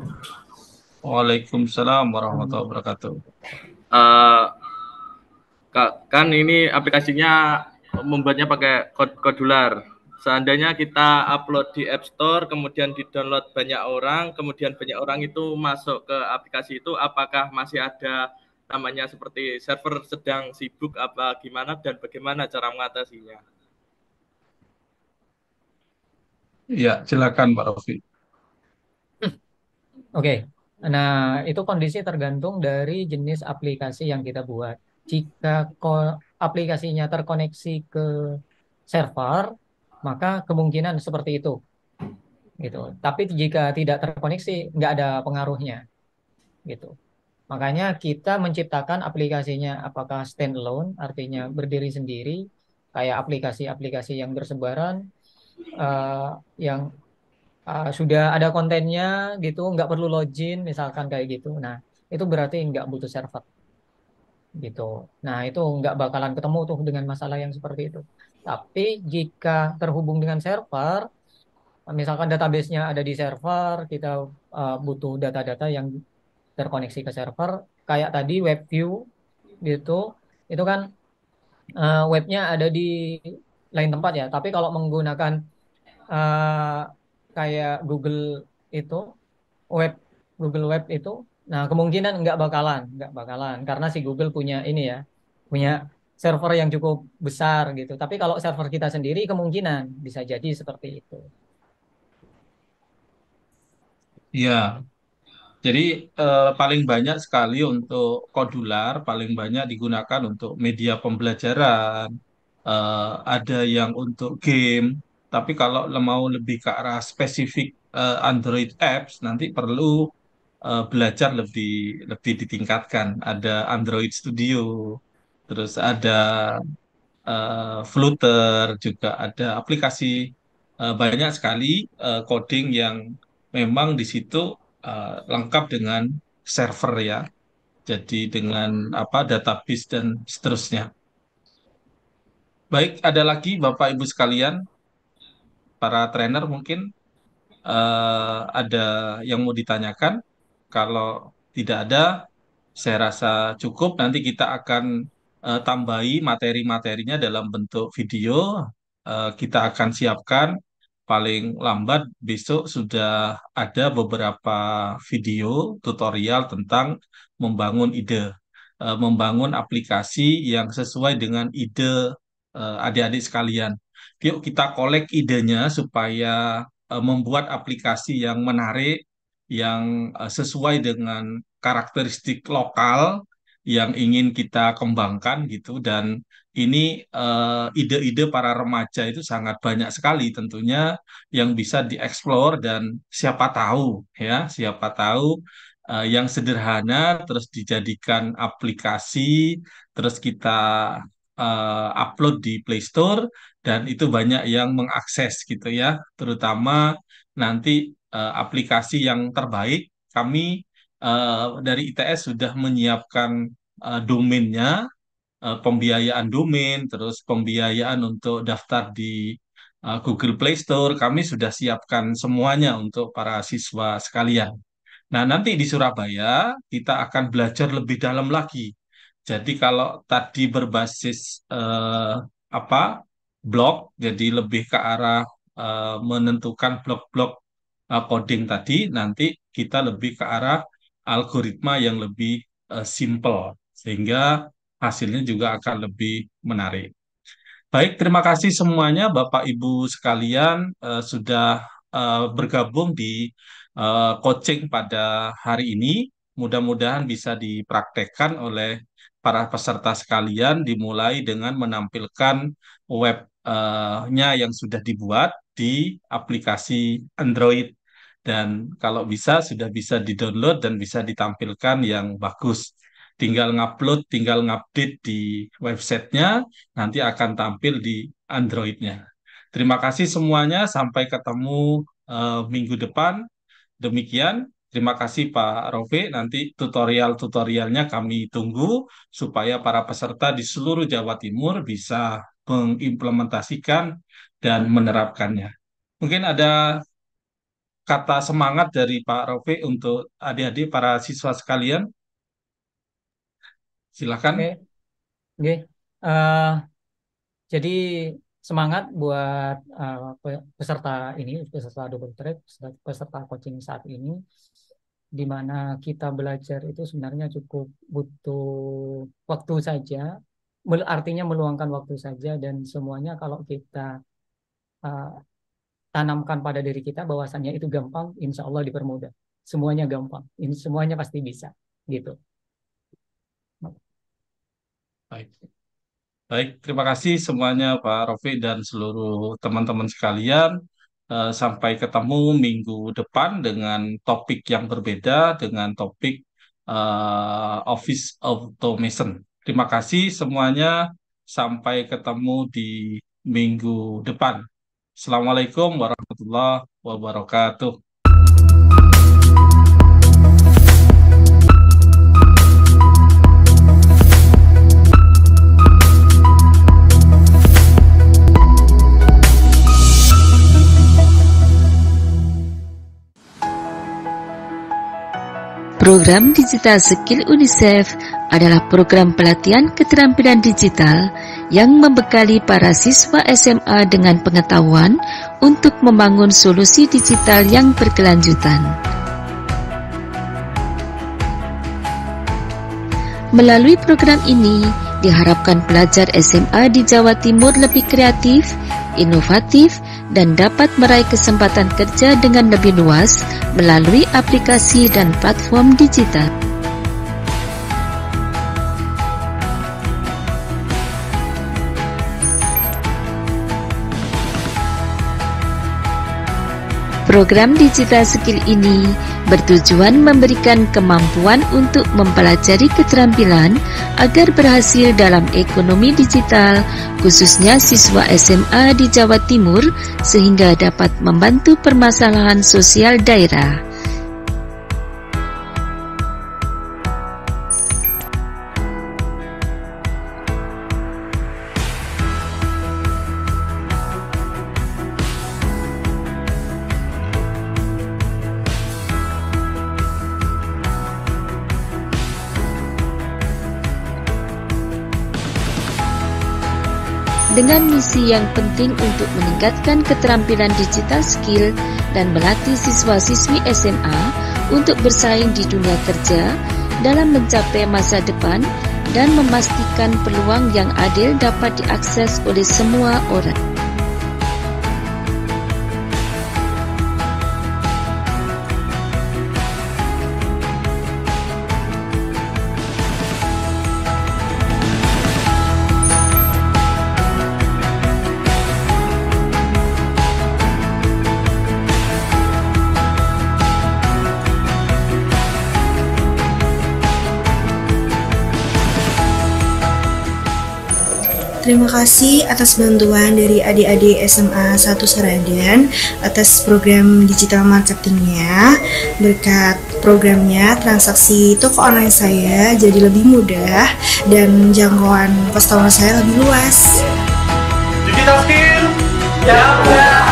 [SPEAKER 1] Waalaikumsalam warahmatullahi wabarakatuh. Uh, kan ini aplikasinya membuatnya pakai kode kodular. Seandainya kita upload di App Store, kemudian di-download banyak orang, kemudian banyak orang itu masuk ke aplikasi itu, apakah masih ada namanya seperti server sedang sibuk apa gimana dan bagaimana cara mengatasinya? Iya, silakan Pak Rofi.
[SPEAKER 4] Hmm. Oke, okay. nah itu kondisi tergantung dari jenis aplikasi yang kita buat jika aplikasinya terkoneksi ke server, maka kemungkinan seperti itu. Gitu. Tapi jika tidak terkoneksi, nggak ada pengaruhnya. Gitu. Makanya kita menciptakan aplikasinya apakah standalone, artinya berdiri sendiri, kayak aplikasi-aplikasi yang bersebaran, uh, yang uh, sudah ada kontennya gitu, nggak perlu login misalkan kayak gitu. Nah, itu berarti nggak butuh server gitu. Nah, itu nggak bakalan ketemu tuh dengan masalah yang seperti itu. Tapi jika terhubung dengan server, misalkan database-nya ada di server, kita uh, butuh data-data yang terkoneksi ke server, kayak tadi web view gitu, itu kan uh, webnya ada di lain tempat ya. Tapi kalau menggunakan uh, kayak Google itu, web Google Web itu Nah, kemungkinan nggak bakalan, nggak bakalan karena si Google punya ini ya, punya server yang cukup besar gitu. Tapi kalau server kita sendiri kemungkinan bisa jadi seperti itu.
[SPEAKER 1] Iya. Jadi eh, paling banyak sekali untuk kodular paling banyak digunakan untuk media pembelajaran. Eh, ada yang untuk game, tapi kalau mau lebih ke arah spesifik eh, Android apps nanti perlu Eh, belajar lebih lebih ditingkatkan. Ada Android Studio, terus ada uh, Flutter, juga ada aplikasi uh, banyak sekali uh, coding yang memang di situ uh, lengkap dengan server ya. Jadi dengan apa database dan seterusnya. Baik, ada lagi Bapak Ibu sekalian, para trainer mungkin uh, ada yang mau ditanyakan kalau tidak ada saya rasa cukup nanti kita akan uh, tambahi materi-materinya dalam bentuk video uh, kita akan siapkan paling lambat besok sudah ada beberapa video tutorial tentang membangun ide, uh, membangun aplikasi yang sesuai dengan ide adik-adik uh, sekalian. Yuk kita kolek idenya supaya membuat aplikasi yang menarik, yang eh, sesuai dengan karakteristik lokal yang ingin kita kembangkan gitu dan ini eh, ide-ide uh, para remaja itu sangat banyak sekali tentunya yang bisa dieksplor dan siapa tahu ya siapa tahu uh, yang sederhana terus dijadikan aplikasi terus kita uh, upload di Play Store dan itu banyak yang mengakses gitu ya terutama nanti uh, aplikasi yang terbaik. Kami uh, dari ITS sudah menyiapkan uh, domainnya, uh, pembiayaan domain, terus pembiayaan untuk daftar di uh, Google Play Store. Kami sudah siapkan semuanya untuk para siswa sekalian. Nah, nanti di Surabaya kita akan belajar lebih dalam lagi. Jadi kalau tadi berbasis uh, apa blog, jadi lebih ke arah uh, menentukan blog-blog. Eh, coding tadi nanti kita lebih ke arah algoritma yang lebih uh, simple sehingga hasilnya juga akan lebih menarik. Baik, terima kasih semuanya Bapak Ibu sekalian uh, sudah uh, bergabung di uh, coaching pada hari ini. Mudah-mudahan bisa dipraktekkan oleh para peserta sekalian dimulai dengan menampilkan webnya yang sudah dibuat di aplikasi Android dan kalau bisa sudah bisa di dan bisa ditampilkan yang bagus. Tinggal ngupload, tinggal ngupdate di websitenya, nanti akan tampil di Androidnya. Terima kasih semuanya, sampai ketemu uh, minggu depan. Demikian, terima kasih Pak Rofi. Nanti tutorial-tutorialnya kami tunggu supaya para peserta di seluruh Jawa Timur bisa mengimplementasikan dan menerapkannya. Mungkin ada kata semangat dari Pak Rofi untuk adik-adik para siswa sekalian? Silakan. Oke.
[SPEAKER 4] Oke. Uh, jadi semangat buat uh, peserta ini, peserta double track, peserta coaching saat ini, di mana kita belajar itu sebenarnya cukup butuh waktu saja, artinya meluangkan waktu saja dan semuanya kalau kita uh, tanamkan pada diri kita bahwasannya itu gampang, insya Allah dipermudah. Semuanya gampang, ini semuanya pasti bisa, gitu. Baik.
[SPEAKER 1] Baik, terima kasih semuanya Pak Rofi dan seluruh teman-teman sekalian. Eh, sampai ketemu minggu depan dengan topik yang berbeda, dengan topik uh, Office Automation. Terima kasih semuanya. Sampai ketemu di minggu depan. Assalamualaikum warahmatullahi wabarakatuh.
[SPEAKER 2] Program Digital Skill UNICEF adalah program pelatihan keterampilan digital yang membekali para siswa SMA dengan pengetahuan untuk membangun solusi digital yang berkelanjutan. Melalui program ini, diharapkan pelajar SMA di Jawa Timur lebih kreatif, inovatif, dan dapat meraih kesempatan kerja dengan lebih luas melalui aplikasi dan platform digital. Program digital skill ini bertujuan memberikan kemampuan untuk mempelajari keterampilan agar berhasil dalam ekonomi digital, khususnya siswa SMA di Jawa Timur, sehingga dapat membantu permasalahan sosial daerah. misi yang penting untuk meningkatkan keterampilan digital skill dan melatih siswa-siswi SMA untuk bersaing di dunia kerja dalam mencapai masa depan dan memastikan peluang yang adil dapat diakses oleh semua orang. Terima kasih atas bantuan dari adik-adik SMA 1 Seradan atas program digital marketingnya. Berkat programnya, transaksi toko online saya jadi lebih mudah dan jangkauan customer saya lebih luas. Digital skill, ya,